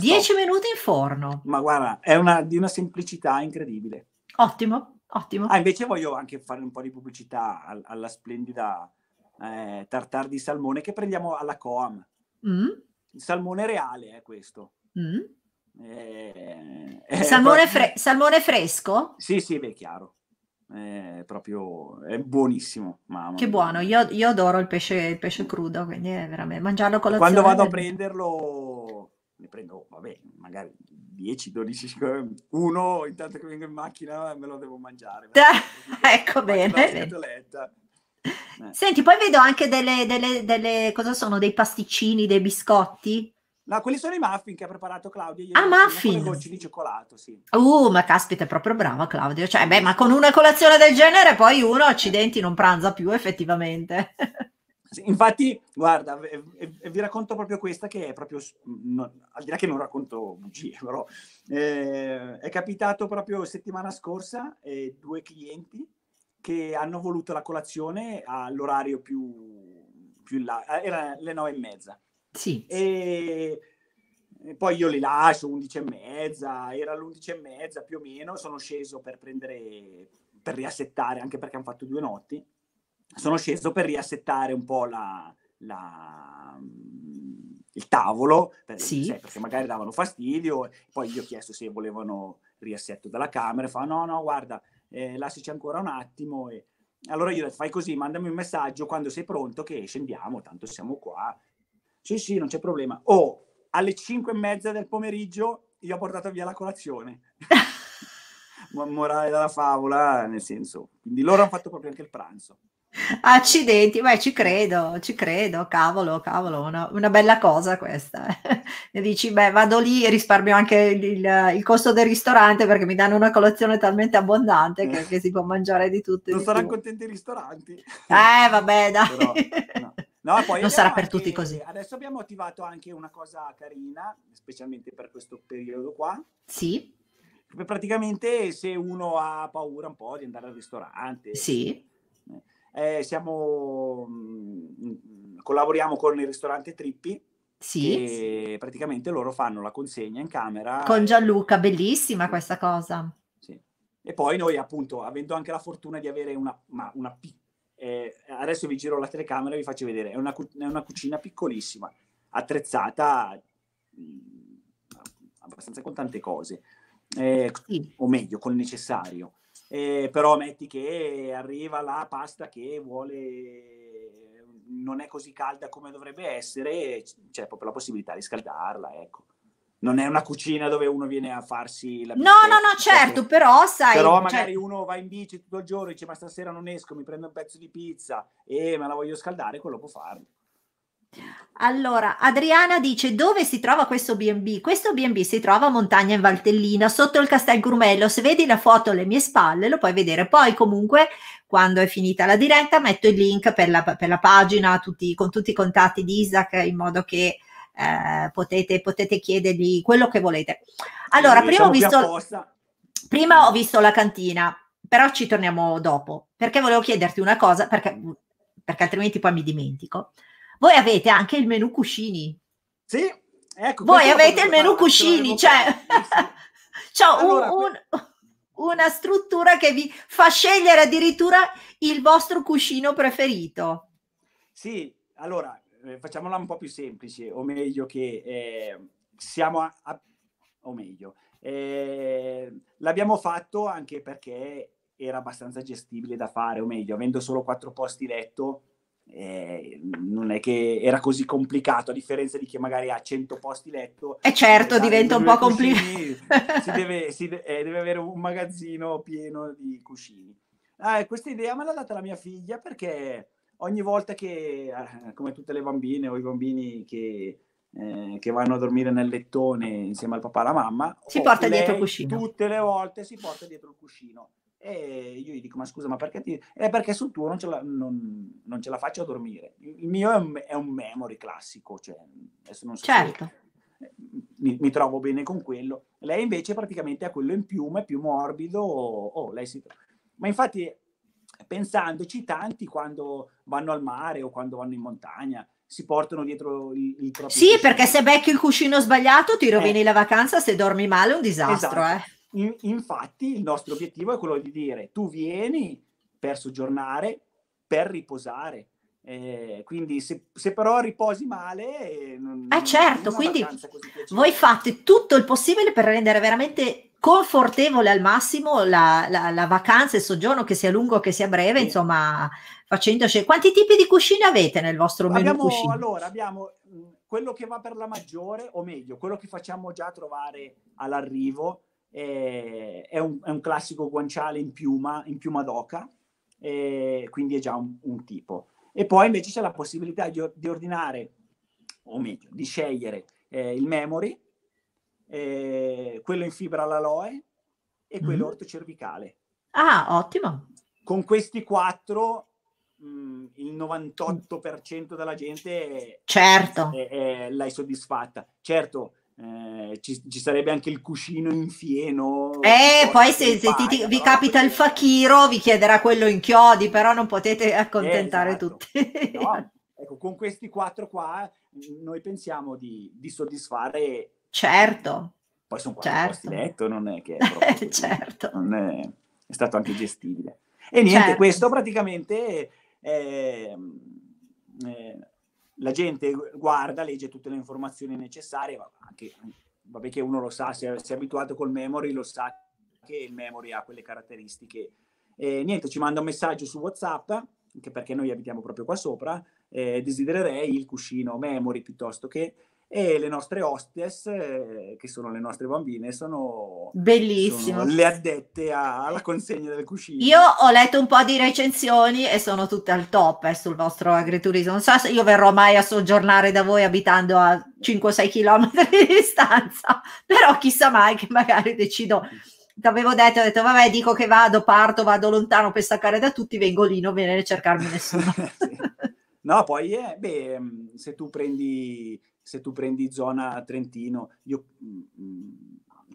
10 minuti in forno. Ma guarda, è una, di una semplicità incredibile. Ottimo, ottimo. Ah, invece voglio anche fare un po' di pubblicità al, alla splendida eh, tartar di salmone che prendiamo alla Coam. Mm. Il salmone reale è questo. Mm. Eh, è eh, salmone, fre- salmone, fresco? Sì, sì, beh, chiaro. È proprio è buonissimo. Mamma. Che buono, io, io adoro il pesce, il pesce crudo, quindi è veramente mangiarlo con la Quando vado a prenderlo ne prendo, vabbè, magari 10-12 uno intanto che vengo in macchina me lo devo mangiare. Cioè, ecco bene. Eh. Senti, poi vedo anche delle, delle, delle, cosa sono, dei pasticcini, dei biscotti? No, quelli sono i muffin che ha preparato Claudio. Io ah, muffin? Con di cioccolato, sì. Uh, ma caspita, è proprio brava Claudio. Cioè, beh, ma con una colazione del genere poi uno, accidenti, non pranza più effettivamente. Infatti, guarda, vi racconto proprio questa che è proprio, non, al di là che non racconto bugie, però eh, è capitato proprio settimana scorsa eh, due clienti che hanno voluto la colazione all'orario più, più in là, eh, era le nove e mezza. Sì. E, e poi io li lascio undici e mezza, era l'undici e mezza più o meno, sono sceso per prendere, per riassettare, anche perché hanno fatto due notti sono sceso per riassettare un po' la, la, il tavolo, per, sì. sai, perché magari davano fastidio, poi gli ho chiesto se volevano riassetto della camera, fa no, no, guarda, eh, lasciaci ancora un attimo. E... Allora io ho detto, fai così, mandami un messaggio quando sei pronto che scendiamo, tanto siamo qua. Sì, sì, non c'è problema. Oh, alle 5 e mezza del pomeriggio io ho portato via la colazione. Morale dalla favola, nel senso. Quindi loro hanno fatto proprio anche il pranzo. Accidenti, beh, ci credo, ci credo, cavolo, cavolo, una, una bella cosa questa. e dici, beh, vado lì e risparmio anche il, il, costo del ristorante perché mi danno una colazione talmente abbondante che, che si può mangiare di tutto. Non saranno contenti i ristoranti. Eh, vabbè, dai. Però, no. No, non sarà per tutti così. Adesso abbiamo attivato anche una cosa carina, specialmente per questo periodo qua. Sì. Praticamente se uno ha paura un po' di andare al ristorante. Sì eh, siamo, mh, mm, collaboriamo con il ristorante Trippi. Sì. E praticamente loro fanno la consegna in camera. Con Gianluca, bellissima questa cosa. Sì. E poi noi, appunto, avendo anche la fortuna di avere una, ma, una Eh, adesso vi giro la telecamera e vi faccio vedere. È una, è una cucina piccolissima, attrezzata mh, mm, abbastanza con tante cose, eh, sì. o meglio, con il necessario eh, però metti che arriva la pasta che vuole, non è così calda come dovrebbe essere, c'è proprio la possibilità di scaldarla, ecco. Non è una cucina dove uno viene a farsi la No, no, no, cioè certo, perché... però sai... Però cioè magari cioè... uno va in bici tutto il giorno e dice ma stasera non esco, mi prendo un pezzo di pizza e me la voglio scaldare, quello può farlo. Allora, Adriana dice dove si trova questo B&B? Questo B&B si trova a Montagna in Valtellina, sotto il Castel Grumello. Se vedi la foto alle mie spalle lo puoi vedere. Poi comunque, quando è finita la diretta, metto il link per la, per la pagina tutti, con tutti i contatti di Isaac in modo che eh, potete, potete, chiedergli quello che volete. Allora, prima, ho diciamo visto, prima ho visto la cantina, però ci torniamo dopo, perché volevo chiederti una cosa, perché perché altrimenti poi mi dimentico. Voi avete anche il menu cuscini. Sì, ecco. Voi avete il menu cuscini, cioè... cioè allora, un, un, una struttura che vi fa scegliere addirittura il vostro cuscino preferito. Sì, allora, eh, facciamola un po' più semplice, o meglio che eh, siamo a, a, o meglio, eh, l'abbiamo fatto anche perché era abbastanza gestibile da fare, o meglio, avendo solo quattro posti letto, eh, non è che era così complicato, a differenza di chi magari ha 100 posti letto. E eh, certo, diventa un po' complicato. si, deve, si de- eh, deve, avere un magazzino pieno di cuscini. Ah, questa idea me l'ha data la mia figlia perché ogni volta che, eh, come tutte le bambine o i bambini che, eh, che vanno a dormire nel lettone insieme al papà e alla mamma, si porta lei, dietro il cuscino. Tutte le volte si porta dietro il cuscino e io gli dico, ma scusa, ma perché ti... È perché sul tuo non ce la, non, non ce la faccio a dormire. Il mio è un, è un memory classico, cioè, adesso non so certo. Se, mi, mi, trovo bene con quello. Lei invece praticamente ha quello in piume, più morbido. Oh, oh si... Ma infatti, pensandoci, tanti quando vanno al mare o quando vanno in montagna, si portano dietro il, il proprio. Sì, cuscino. perché se becchi il cuscino sbagliato ti rovini eh. la vacanza, se dormi male è un disastro. Esatto. Eh. In, infatti il nostro obiettivo è quello di dire tu vieni per soggiornare, per riposare. Eh, quindi se, se, però riposi male... Eh, non, ah certo, quindi voi fate tutto il possibile per rendere veramente confortevole al massimo la, la, la vacanza, il soggiorno, che sia lungo, che sia breve, sì. insomma, facendoci... Quanti tipi di cuscine avete nel vostro menù abbiamo, cuscino? Allora, abbiamo quello che va per la maggiore, o meglio, quello che facciamo già trovare all'arrivo, eh, è un, è, un, classico guanciale in piuma, in piuma d'oca, eh, quindi è già un, un, tipo. E poi invece c'è la possibilità di, di ordinare, o meglio, di scegliere eh, il memory, eh, quello in fibra all'aloe e quello mm-hmm. ortocervicale. Ah, ottimo. Con questi quattro mh, mm, il 98% della gente certo. è, è, l'hai soddisfatta. Certo, eh, ci, ci, sarebbe anche il cuscino in fieno. Eh, poi se, se paga, ti, vi capita il fakiro vi chiederà quello in chiodi, però non potete accontentare esatto. tutti. no, ecco, con questi quattro qua mm, noi pensiamo di, di soddisfare... Certo. Poi sono quattro certo. posti letto, non è che... È certo. È, è, stato anche gestibile. E niente, certo. questo praticamente... È, la gente guarda, legge tutte le informazioni necessarie, ma anche, vabbè che uno lo sa, se è, se è abituato col memory lo sa che il memory ha quelle caratteristiche. E niente, ci manda un messaggio su WhatsApp, anche perché noi abitiamo proprio qua sopra, eh, desidererei il cuscino memory piuttosto che e le nostre hostess, eh, che sono le nostre bambine, sono, sono le addette alla consegna del cuscino. Io ho letto un po' di recensioni e sono tutte al top eh, sul vostro agriturismo. Non so se io verrò mai a soggiornare da voi abitando a 5-6 km di distanza, però chissà mai che magari decido. Ti avevo detto, ho detto, vabbè, dico che vado, parto, vado lontano per staccare da tutti, vengo lì, non viene a cercarmi nessuno. sì. No, poi, eh, beh, mm, se tu prendi se tu prendi zona Trentino, io mh, mm,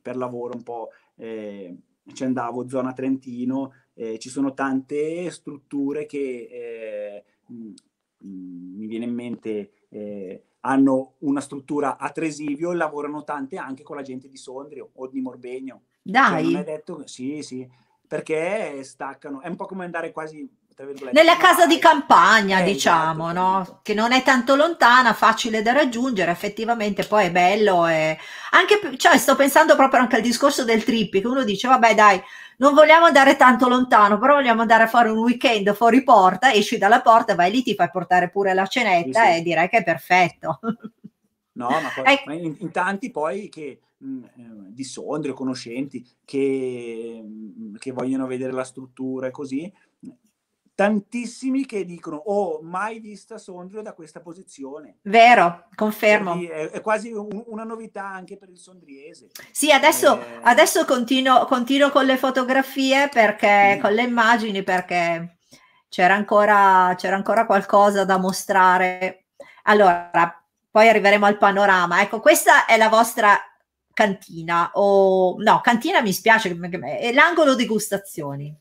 per lavoro un po' eh, ci andavo zona Trentino, eh, ci sono tante strutture che eh, mh, mm, mh, mm, mi viene in mente eh, hanno una struttura a Tresivio e lavorano tante anche con la gente di Sondrio o di Morbegno. Dai! Cioè, non è detto, sì, sì, perché staccano, è un po' come andare quasi nella casa di campagna, eh, esatto, diciamo, esatto, no? che non è tanto lontana, facile da raggiungere, effettivamente poi è bello. E... Anche, cioè, sto pensando proprio anche al discorso del trippi, che uno dice, vabbè dai, non vogliamo andare tanto lontano, però vogliamo andare a fare un weekend fuori porta, esci dalla porta, vai lì, ti fai portare pure la cenetta sì, sì. e direi che è perfetto. No, ma, poi, ecco. ma in, in, tanti poi che mm, eh, di sondri conoscenti che, mm, che vogliono vedere la struttura e così, tantissimi che dicono oh mai vista Sondrio da questa posizione vero, confermo è, è, quasi un, una novità anche per il sondriese sì adesso, eh... adesso continuo, continuo, con le fotografie perché sì. con le immagini perché c'era ancora, c'era ancora qualcosa da mostrare allora poi arriveremo al panorama ecco questa è la vostra cantina o no cantina mi spiace è l'angolo degustazioni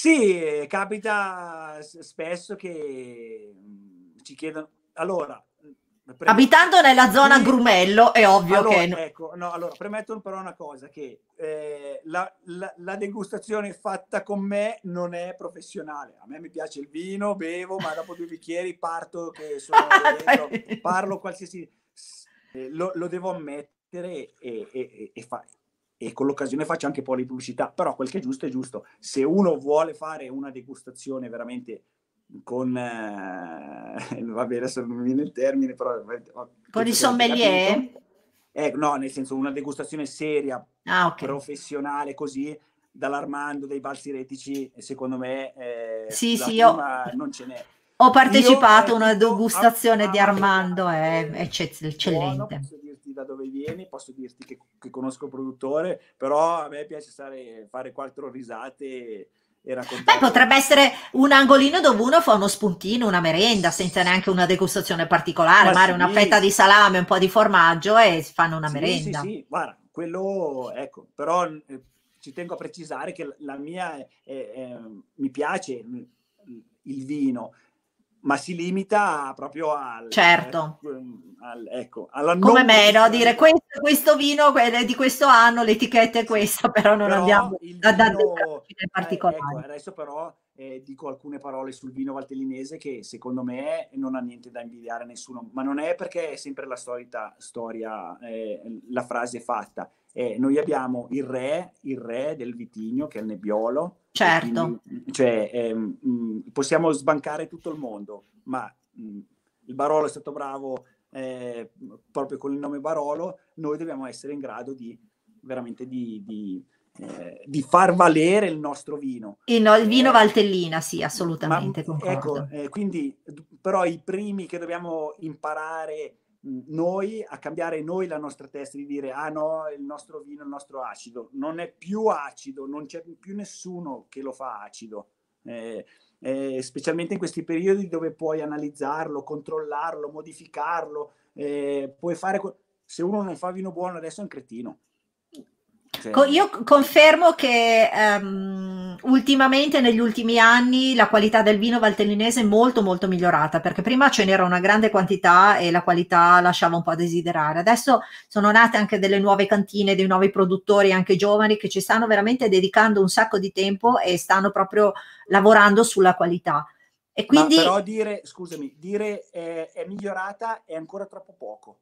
sì, capita spesso che mhmm, ci chiedono... Allora, mhmm, Premetto. Abitando nella zona sì. Grumello è ovvio allora, che... Ecco, no, allora, premetto però una cosa, che eh, la, la, la, degustazione fatta con me non è professionale. A me mi piace il vino, bevo, ma dopo due bicchieri parto che sono dentro, parlo qualsiasi... Eh, lo, lo, devo ammettere e, e, e, e fa, e con l'occasione faccio anche un po' di pubblicità, però quel che è giusto è giusto. Se uno vuole fare una degustazione veramente con eh, bene, adesso non mi viene il termine però Con i di sommelier eh, no nel senso una degustazione seria ah, okay. professionale così dall'Armando dei balsi retici, secondo me eh, sì sì io non ce n'è ho partecipato io a una eh, degustazione di Armando è eccellente buono, da dove vieni, posso dirti che, che conosco il produttore, però a me piace stare, fare quattro risate e raccontare. Beh, potrebbe essere un angolino dove uno fa uno spuntino, una merenda, senza neanche una degustazione particolare, Ma magari sì. una fetta di salame, un po' di formaggio e si fanno una sì, merenda. Sì, sì, guarda, quello, ecco, però eh, ci tengo a precisare che la mia, eh, eh, mi piace mm, il vino, ma si limita proprio al... Certo. Eh, al, ecco, alla Come me, no? Dire questo, questo, vino di questo anno, l'etichetta è questa, però non però il a dare eh, particolari. Ecco, adesso però eh, dico alcune parole sul vino valtellinese che secondo me non ha niente da invidiare a nessuno, ma non è perché è sempre la solita storia, eh, la frase fatta, eh, noi abbiamo il re, il re del vitigno che è il nebbiolo. Certo. Quindi, cioè, eh, mh, mm, possiamo sbancare tutto il mondo, ma mh, mm, il Barolo è stato bravo eh, proprio con il nome Barolo, noi dobbiamo essere in grado di veramente di, di, eh, di far valere il nostro vino. Il, no, il vino eh, Valtellina, sì, assolutamente. Ma, ecco, eh, quindi però i primi che dobbiamo imparare noi a cambiare noi la nostra testa di dire ah no il nostro vino il nostro acido non è più acido non c'è più nessuno che lo fa acido eh, eh, specialmente in questi periodi dove puoi analizzarlo controllarlo modificarlo eh, puoi fare co- se uno non fa vino buono adesso è un cretino cioè... io confermo che um ultimamente negli ultimi anni la qualità del vino valtellinese è molto molto migliorata perché prima ce n'era una grande quantità e la qualità lasciava un po' a desiderare. Adesso sono nate anche delle nuove cantine, dei nuovi produttori anche giovani che ci stanno veramente dedicando un sacco di tempo e stanno proprio lavorando sulla qualità. E quindi... Ma però dire, scusami, dire eh, è migliorata è ancora troppo poco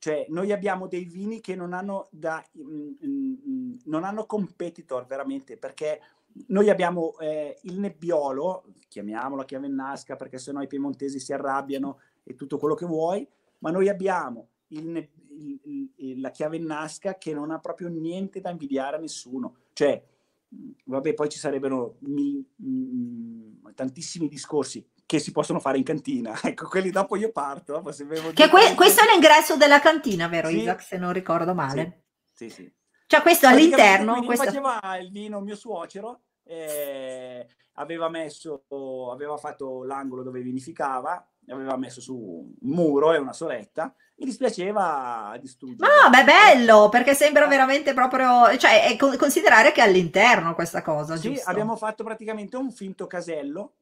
cioè, noi abbiamo dei vini che non hanno, da, mh, mm, mh, mm, mm, non hanno competitor veramente, perché noi abbiamo eh, il nebbiolo, chiamiamolo chiave nasca, perché sennò i piemontesi si arrabbiano e tutto quello che vuoi, ma noi abbiamo il, il, il, la chiave nasca che non ha proprio niente da invidiare a nessuno. Cioè, vabbè, poi ci sarebbero mil, mil, tantissimi discorsi che si possono fare in cantina. Ecco, quelli dopo io parto. Che que- questo è l'ingresso della cantina, vero sì. Isaac, se non ricordo male? Sì, sì. sì. Cioè questo all'interno... Questo... faceva il vino mio suocero, eh, aveva messo, aveva fatto l'angolo dove vinificava, aveva messo su un muro e una soletta, mi dispiaceva distruggere. No, beh, bello, perché sembra eh. veramente proprio, cioè, considerare che è all'interno questa cosa, Sì, giusto? abbiamo fatto praticamente un finto casello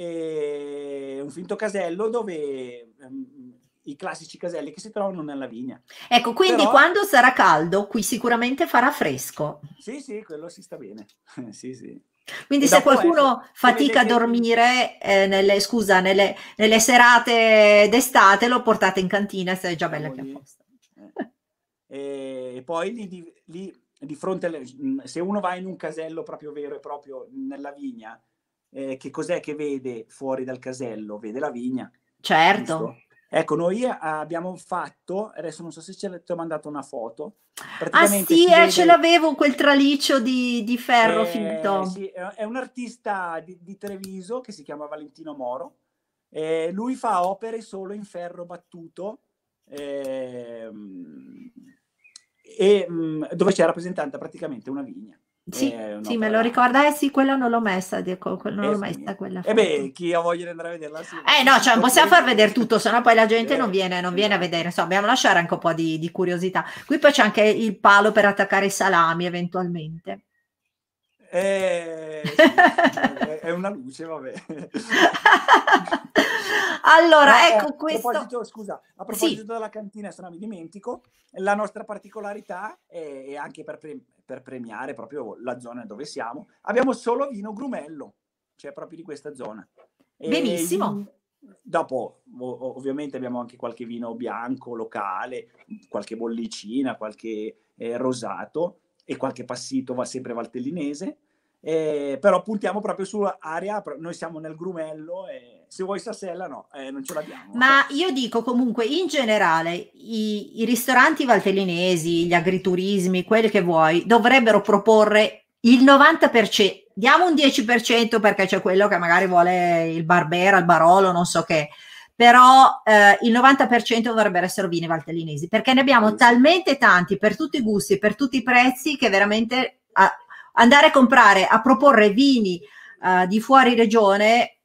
eh, un finto casello dove ehm, i classici caselli che si trovano nella vigna. Ecco, quindi Però, quando sarà caldo, qui sicuramente farà fresco. Sì, sì, quello si sta bene. sì, sì. Quindi e se qualcuno ecco, fatica a dormire eh, nelle, scusa, nelle, nelle, serate d'estate, lo portate in cantina se è già bella poi, più eh, E poi lì, lì, di fronte, se uno va in un casello proprio vero e proprio nella vigna, eh, che cos'è che vede fuori dal casello? Vede la vigna. Certo. Visto? Ecco, noi eh, abbiamo fatto, adesso non so se ce ti mandato una foto. Ah sì, eh, vede... ce l'avevo quel traliccio di, di ferro eh, finto. Sì, è un artista di, di, Treviso che si chiama Valentino Moro. Eh, lui fa opere solo in ferro battuto ehm, e, mm, dove c'è rappresentata praticamente una vigna. Sì, sì me lo ricorda, eh sì, quella non l'ho messa, dico, non eh l'ho messa quella. E eh beh, chi ha voglia di andare a vederla? Sì. Eh no, cioè non possiamo far vedere tutto, sennò poi la gente non eh, viene, non viene a esatto. vedere, insomma, dobbiamo lasciare anche un po' di, di curiosità. Qui poi c'è anche il palo per attaccare i salami eventualmente. Eh, è una luce, vabbè. allora, Ma, eh, ecco a questo. Scusa, a proposito sì. della cantina, se non mi dimentico, la nostra particolarità è anche per, pre- per, premiare proprio la zona dove siamo, abbiamo solo vino grumello, cioè proprio di questa zona. E Benissimo. Dopo, ovviamente, abbiamo anche qualche vino bianco locale, qualche bollicina, qualche eh, rosato, e qualche passito va sempre valtellinese, eh, però puntiamo proprio sull'area, noi siamo nel grumello e se vuoi Sassella no, eh, non ce l'abbiamo. Ma io dico comunque in generale i, i ristoranti valtellinesi, gli agriturismi, quelli che vuoi, dovrebbero proporre il 90%, diamo un 10% perché c'è quello che magari vuole il Barbera, il Barolo, non so che, però eh, il 90% dovrebbero essere vini valtellinesi, perché ne abbiamo talmente tanti per tutti i gusti, per tutti i prezzi, che veramente a, andare a comprare, a proporre vini uh, di fuori regione,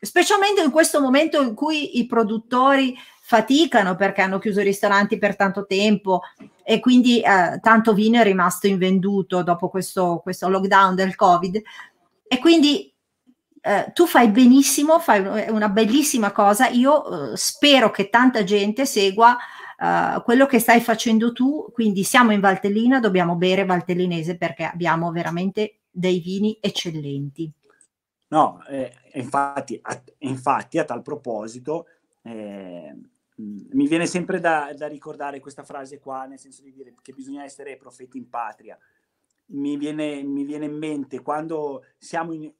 specialmente in questo momento in cui i produttori faticano perché hanno chiuso i ristoranti per tanto tempo e quindi eh, tanto vino è rimasto invenduto dopo questo, questo lockdown del Covid. E quindi eh, tu fai benissimo, fai eh, una bellissima cosa, io eh, spero che tanta gente segua Uh, quello che stai facendo tu, quindi siamo in Valtellina, dobbiamo bere Valtellinese perché abbiamo veramente dei vini eccellenti. No, eh, infatti, a, infatti, a, tal proposito eh, mm, mi viene sempre da, da, ricordare questa frase qua, nel senso di dire che bisogna essere profeti in patria mi viene, mi viene, in mente quando siamo in,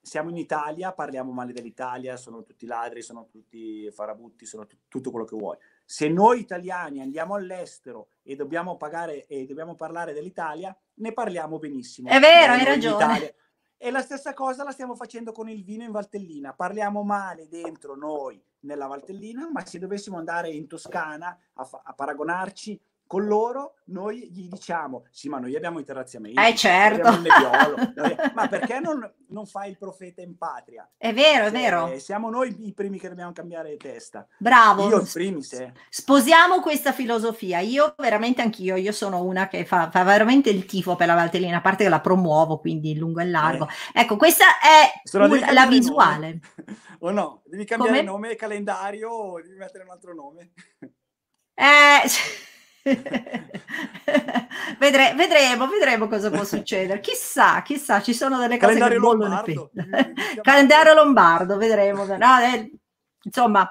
siamo in, Italia, parliamo male dell'Italia, sono tutti ladri, sono tutti farabutti, sono t- tutto quello che vuoi. Se noi italiani andiamo all'estero e dobbiamo, pagare, e dobbiamo parlare dell'Italia, ne parliamo benissimo. È vero, hai ragione. E la stessa cosa la stiamo facendo con il vino in Valtellina. Parliamo male dentro noi nella Valtellina, ma se dovessimo andare in Toscana a, fa- a paragonarci con loro noi gli diciamo sì ma noi abbiamo i terrazzamenti eh certo nebbiolo, ma perché non, non, fai il profeta in patria è vero è vero eh, siamo noi i primi che dobbiamo cambiare testa bravo io in primis eh. sposiamo questa filosofia io veramente anch'io io sono una che fa, fa, veramente il tifo per la Valtellina a parte che la promuovo quindi in lungo e largo eh. ecco questa è un, la visuale o no devi cambiare Come? nome calendario o devi mettere un altro nome eh Vedre, vedremo, vedremo cosa può succedere. Chissà, chissà, ci sono delle cose calendario che bollono lombardo. calendario lombardo, vedremo. No, eh, insomma,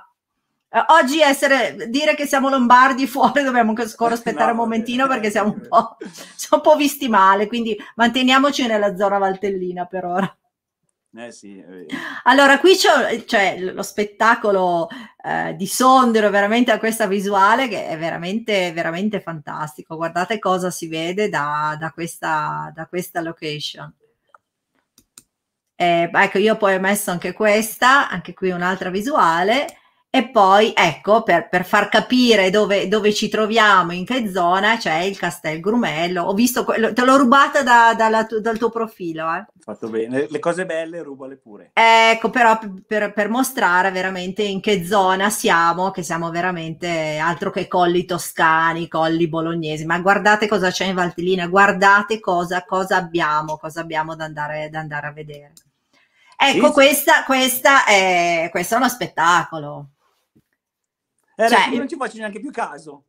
eh, oggi essere, dire che siamo lombardi fuori dobbiamo ancora eh, aspettare un momentino eh, perché siamo un eh. po', siamo un po' visti male, quindi manteniamoci nella zona valtellina per ora. Eh sì, allora, qui c'è cioè, lo spettacolo eh, di Sondrio veramente a questa visuale che è veramente, veramente fantastico. Guardate cosa si vede da, da, questa, da questa, location. Eh, ecco, io poi ho messo anche questa, anche qui un'altra visuale. E poi, ecco, per, per far capire dove, dove, ci troviamo, in che zona, c'è il Castel Grumello. Ho visto, quello, te l'ho rubata da, da, tu, dal tuo profilo. Eh. Fatto bene, le cose belle rubale pure. Ecco, però per, per, mostrare veramente in che zona siamo, che siamo veramente altro che colli toscani, colli bolognesi. Ma guardate cosa c'è in Valtellina, guardate cosa, cosa abbiamo, cosa abbiamo da andare, da andare a vedere. Ecco, sì, sì. Questa, questa, è, questo è uno spettacolo. Era eh, cioè, non ci faccio neanche più caso.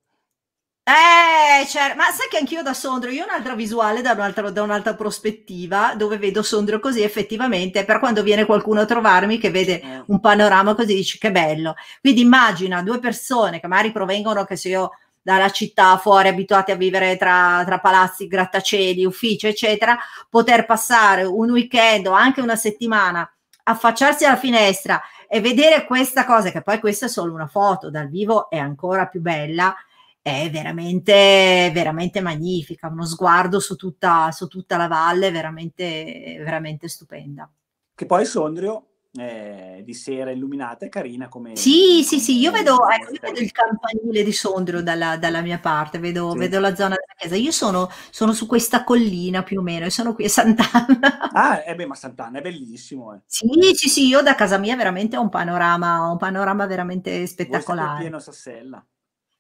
Eh, cioè, ma sai che anch'io da Sondrio, io ho un'altra visuale da un'altra, da un'altra, prospettiva dove vedo Sondrio così effettivamente, per quando viene qualcuno a trovarmi che vede eh. un panorama così dici che bello. Quindi immagina due persone che magari provengono, che se io dalla città fuori, abituate a vivere tra, tra, palazzi, grattacieli, ufficio, eccetera, poter passare un weekend o anche una settimana, affacciarsi alla finestra e vedere questa cosa, che poi questa è solo una foto, dal vivo è ancora più bella, è veramente, veramente magnifica, uno sguardo su tutta, su tutta la valle veramente, veramente stupenda. Che poi Sondrio eh, di sera illuminata, è carina come... Sì, sì, sì, io vedo, ecco, io vedo il campanile di Sondrio dalla, dalla mia parte, vedo, sì. vedo, la zona della chiesa, io sono, sono, su questa collina più o meno e sono qui a Sant'Anna. Ah, eh beh, ma Sant'Anna è bellissimo. Eh. Sì, sì, sì, io da casa mia veramente ho un panorama, un panorama veramente spettacolare. Voi pieno Sassella.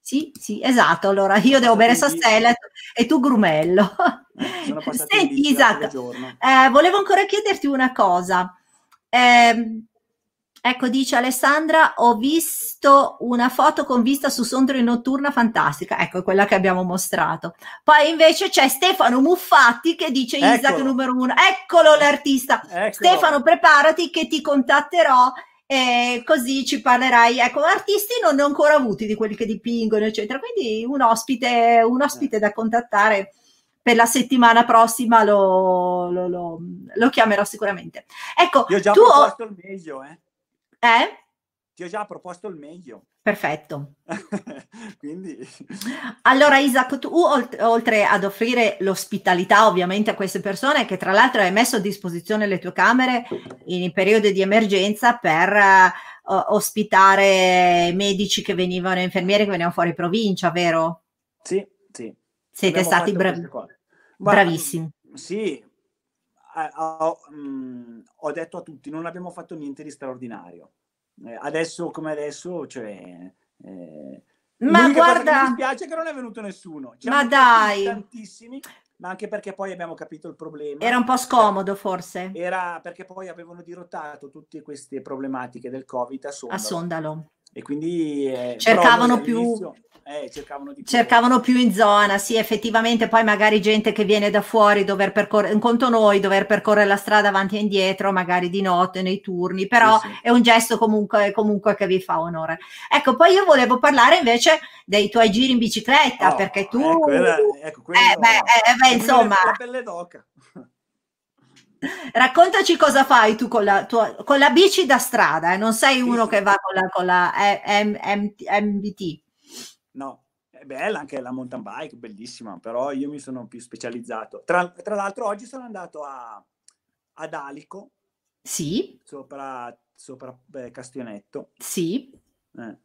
Sì, sì, esatto. Allora io devo bere Sassella e tu Grumello. Eh, Senti, Isaac, eh, volevo ancora chiederti una cosa. Eh, ecco, dice Alessandra, ho visto una foto con vista su Sondrio notturna fantastica, ecco quella che abbiamo mostrato. Poi invece c'è Stefano Muffatti che dice Eccolo. Isaac numero uno, eccolo l'artista. Eccolo. Stefano, preparati che ti contatterò e così ci parlerai. Ecco, artisti non ne ho ancora avuti di quelli che dipingono, eccetera. Quindi un ospite, un ospite eh. da contattare per la settimana prossima lo, lo, lo, lo chiamerò sicuramente. Ecco, Io ho già tu proposto ho... il meglio, eh? eh? Ti ho già proposto il meglio. Perfetto. Quindi... Allora Isaac, tu oltre ad offrire l'ospitalità ovviamente a queste persone, che tra l'altro hai messo a disposizione le tue camere in periodi di emergenza per uh, ospitare medici che venivano, infermieri che venivano fuori provincia, vero? Sì, sì. Siete stati bravi. bravissimi. Mm, sì, ho, mm, ho detto a tutti, non abbiamo fatto niente di straordinario. Eh, adesso come adesso, cioè... Eh, ma guarda, mi dispiace che non è venuto nessuno. Ci ma dai, tantissimi, ma anche perché poi abbiamo capito il problema. Era un po' scomodo, forse. Era perché poi avevano dirottato tutte queste problematiche del Covid a Sondalo. A Sondalo. E quindi eh, cercavano più... Eh, cercavano, di cercavano più in zona, sì, effettivamente poi magari gente che viene da fuori, dover percorrere, un conto noi, dover percorrere la strada avanti e indietro, magari di notte, nei turni, però sì, sì. è un gesto comunque, comunque, che vi fa onore. Ecco, poi io volevo parlare invece dei tuoi giri in bicicletta, oh, perché tu... Ecco, era, ecco quello, eh, beh, eh, beh, insomma... La Raccontaci cosa fai tu con la, tua, con la bici da strada, eh? non sei uno che va con la, con la eh, MBT. No, è bella anche la mountain bike, bellissima, però io mi sono più specializzato. Tra, tra l'altro oggi sono andato a, ad Alico, sì. sopra, sopra eh, Castionetto. Sì. Eh.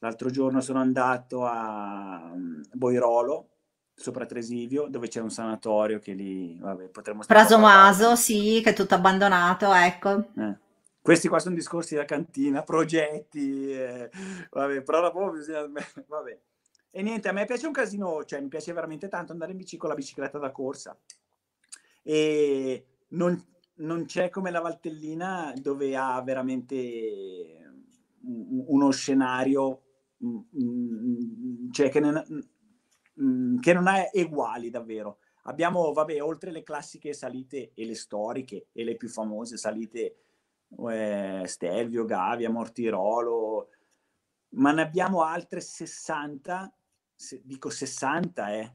L'altro giorno sono andato a um, Boirolo sopra Tresivio, dove c'è un sanatorio che lì, vabbè, potremmo... Prasomaso, sì, che è tutto abbandonato, ecco. Eh. Questi qua sono discorsi da cantina, progetti, eh, vabbè, però dopo bisogna... Vabbè. E niente, a me piace un casino, cioè mi piace veramente tanto andare in bici con la bicicletta da corsa. E non, non c'è come la Valtellina dove ha veramente mm, uno scenario, mm, mm, cioè che Mhmm, che non ha uguali davvero. Abbiamo, vabbè, oltre le classiche salite e le storiche e le più famose salite eh, Stelvio, Gavia, Mortirolo, ma ne abbiamo altre 60, se, dico 60 eh,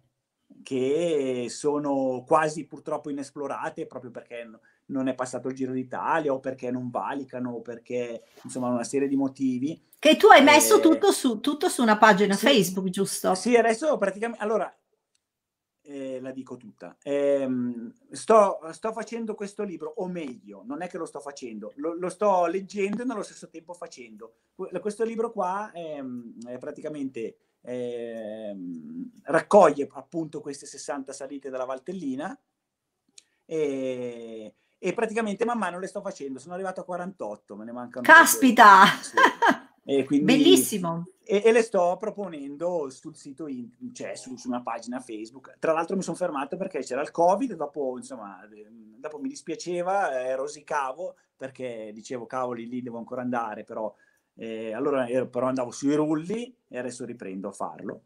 che sono quasi purtroppo inesplorate proprio perché non è passato il Giro d'Italia o perché non valicano o perché insomma una serie di motivi. Che tu hai messo eh, tutto, su, tutto, su, una pagina sì, Facebook, giusto? Sì, adesso praticamente... Allora, eh, la dico tutta. Eh, sto, sto, facendo questo libro, o meglio, non è che lo sto facendo, lo, lo sto leggendo e nello stesso tempo facendo. Questo libro qua è, ehm, è praticamente eh, raccoglie appunto queste 60 salite dalla Valtellina e, e praticamente man mano le sto facendo. Sono arrivato a 48, me ne mancano. Caspita! E quindi, Bellissimo! E, e, le sto proponendo sul sito, in, cioè su, su, una pagina Facebook. Tra l'altro mi sono fermato perché c'era il Covid, dopo, insomma, dopo mi dispiaceva, eh, rosicavo perché dicevo, cavoli, lì devo ancora andare, però... Eh, allora ero, però andavo sui rulli e adesso riprendo a farlo.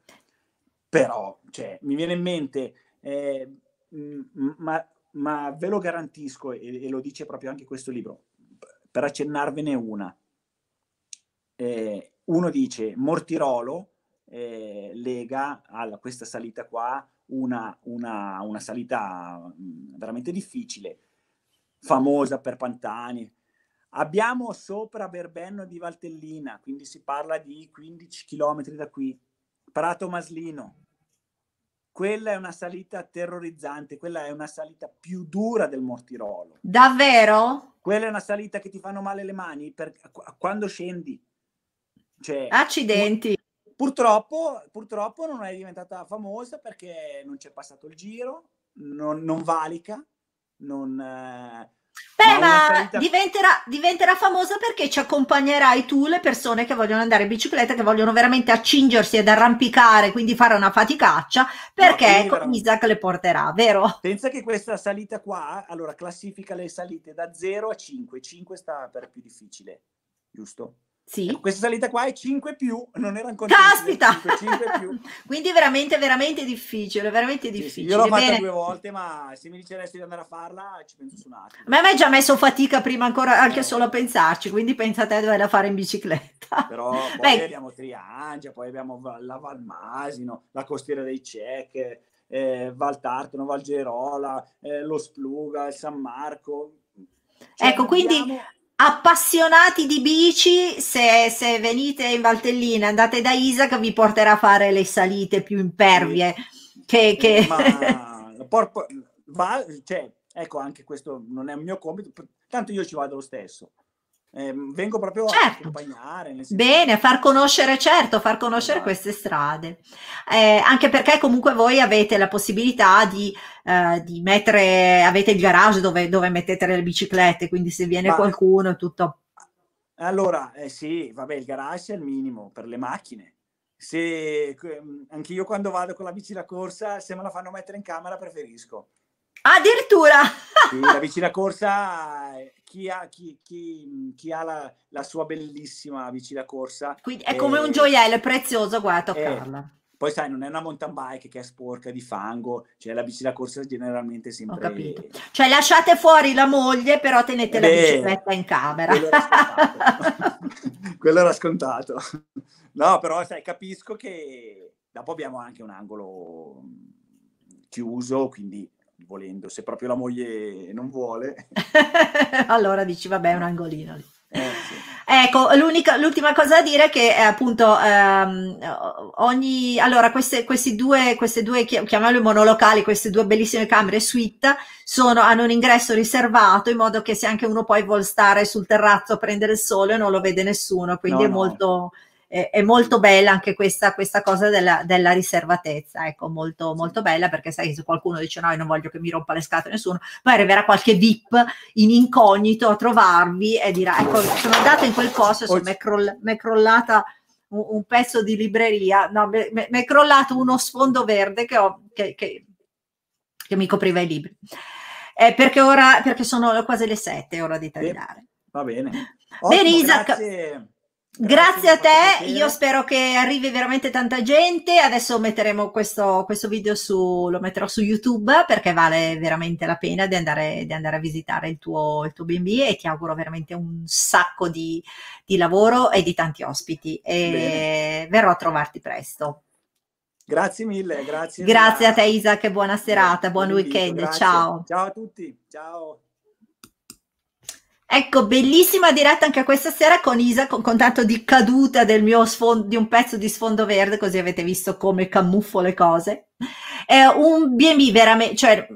Però cioè, mi viene in mente, eh, m- m- ma ma ve lo garantisco, e, e lo dice proprio anche questo libro, per accennarvene una. Eh, uno dice Mortirolo eh, lega a questa salita qua una, una, una salita mh, mm, veramente difficile, famosa per Pantani. Abbiamo sopra Berbenno di Valtellina, quindi si parla di 15 km da qui, Prato Maslino, quella è una salita terrorizzante, quella è una salita più dura del mortirolo. Davvero? Quella è una salita che ti fanno male le mani per, quando scendi. Cioè, Accidenti. Purtroppo, purtroppo, non è diventata famosa perché non c'è passato il giro, non, non valica, non, eh, Beh, ma, salita... diventerà, diventerà, famosa perché ci accompagnerai tu le persone che vogliono andare in bicicletta, che vogliono veramente accingersi ed arrampicare, quindi fare una faticaccia, perché no, con ecco, Isaac le porterà, vero? Pensa che questa salita qua, allora classifica le salite da 0 a 5, 5 sta per più difficile, giusto? Sì. Ecco, questa salita qua è 5 più, non era ancora Caspita! 5, 5 Quindi veramente, veramente difficile, veramente difficile. Sì, io l'ho fatta due volte, ma se mi dice di andare a farla, ci penso su un attimo. Ma a me ha già messo fatica prima ancora, anche eh. solo a pensarci, quindi pensa a te dove la fare in bicicletta. Però poi Beh. abbiamo Triangia, poi abbiamo la Valmasino, la Costiera dei Ceche, eh, Val Tartano, Valgerola, eh, lo Spluga, il San Marco. Cioè, ecco, quindi... Appassionati di bici, se, se venite in Valtellina, andate da Isaac, vi porterà a fare le salite più impervie. Che, che... Ma, porpo, val, cioè, ecco, anche questo non è un mio compito, tanto io ci vado lo stesso. Eh, vengo proprio certo. a accompagnare. Bene, a far conoscere, certo, far conoscere esatto. queste strade. Eh, anche perché comunque voi avete la possibilità di, eh, di mettere, avete il garage dove, dove, mettete le biciclette, quindi se viene Ma, qualcuno è tutto. Allora, eh, sì, vabbè, il garage è il minimo per le macchine. Se, ehm, anche io quando vado con la bici da corsa, se me la fanno mettere in camera preferisco Addirittura! la vicina corsa, eh, chi ha, chi, chi, chi ha la, la, sua bellissima vicina corsa... Quindi è come è, un eh, gioiello, è prezioso, guarda, eh, toccarla. È, poi sai, non è una mountain bike che è sporca di fango, cioè la bici corsa generalmente sempre... Ho capito. Cioè lasciate fuori la moglie, però tenete Beh, la bicicletta in camera. Quello era, quello era scontato. No, però sai, capisco che dopo abbiamo anche un angolo chiuso, quindi volendo, se proprio la moglie non vuole. allora dici, vabbè, un angolino lì. Eh, sì. Ecco, l'ultima cosa da dire è che eh, appunto ehm, ogni, allora queste, questi due, queste due, chiamiamoli monolocali, queste due bellissime camere suite sono, hanno un ingresso riservato in modo che se anche uno poi vuol stare sul terrazzo a prendere il sole non lo vede nessuno, quindi no, è no. molto è molto bella anche questa, questa cosa della, della, riservatezza, ecco, molto, molto bella perché sai se qualcuno dice no, io non voglio che mi rompa le scatole nessuno, poi arriverà qualche VIP in incognito a trovarvi e dirà ecco, sono andata in quel posto e mi è croll- crollata un, un, pezzo di libreria, no, mi è crollato uno sfondo verde che, ho, che, che, che mi copriva i libri. Eh, perché ora perché sono quasi le sette, ora di tagliare. va bene. Ottimo, Isaac. Grazie. Grazie, a te, io spero che arrivi veramente tanta gente. Adesso metteremo questo, questo video su, lo metterò su YouTube perché vale veramente la pena di andare, di andare a visitare il tuo, il tuo B&B e ti auguro veramente un sacco di, di lavoro e di tanti ospiti. E verrò a trovarti presto. Grazie mille, grazie. Grazie a te Isaac, buona serata, buon weekend, video, ciao. Ciao a tutti, ciao. Ecco, bellissima diretta anche questa sera con Isa, con, con tanto di caduta del mio sfondo, di un pezzo di sfondo verde, così avete visto come camuffo le cose. È un BB veramente, cioè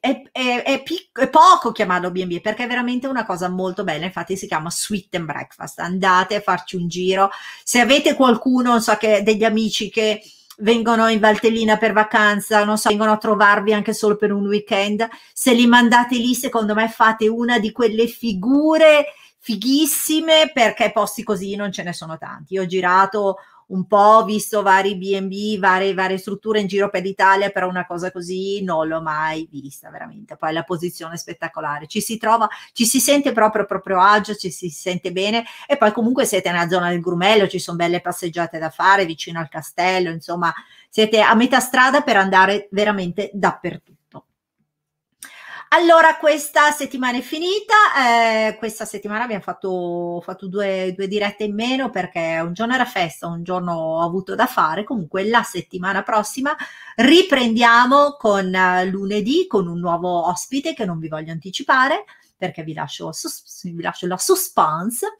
è, è, è, pic- è poco chiamarlo BB perché è veramente una cosa molto bella. Infatti, si chiama Sweet and Breakfast. Andate a farci un giro. Se avete qualcuno, non so che degli amici che vengono in Valtellina per vacanza, non so, vengono a trovarvi anche solo per un weekend, se li mandate lì, secondo me fate una di quelle figure fighissime perché posti così non ce ne sono tanti. Io ho girato un po' visto vari B&B, varie, varie strutture in giro per l'Italia, però una cosa così non l'ho mai vista veramente. Poi la posizione è spettacolare, ci si trova, ci si sente proprio proprio agio, ci si sente bene e poi comunque siete nella zona del Grumello, ci sono belle passeggiate da fare vicino al castello, insomma siete a metà strada per andare veramente dappertutto. Allora, questa settimana è finita. Eh, questa settimana abbiamo fatto, fatto due, due, dirette in meno perché un giorno era festa, un giorno ho avuto da fare. Comunque, la settimana prossima riprendiamo con eh, lunedì con un nuovo ospite che non vi voglio anticipare perché vi lascio, vi lascio la suspense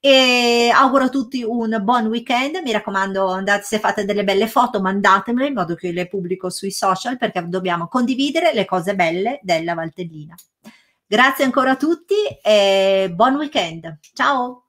e auguro a tutti un buon weekend, mi raccomando andate, se fate delle belle foto mandatemele in modo che le pubblico sui social perché dobbiamo condividere le cose belle della Valtellina. Grazie ancora a tutti e buon weekend, ciao!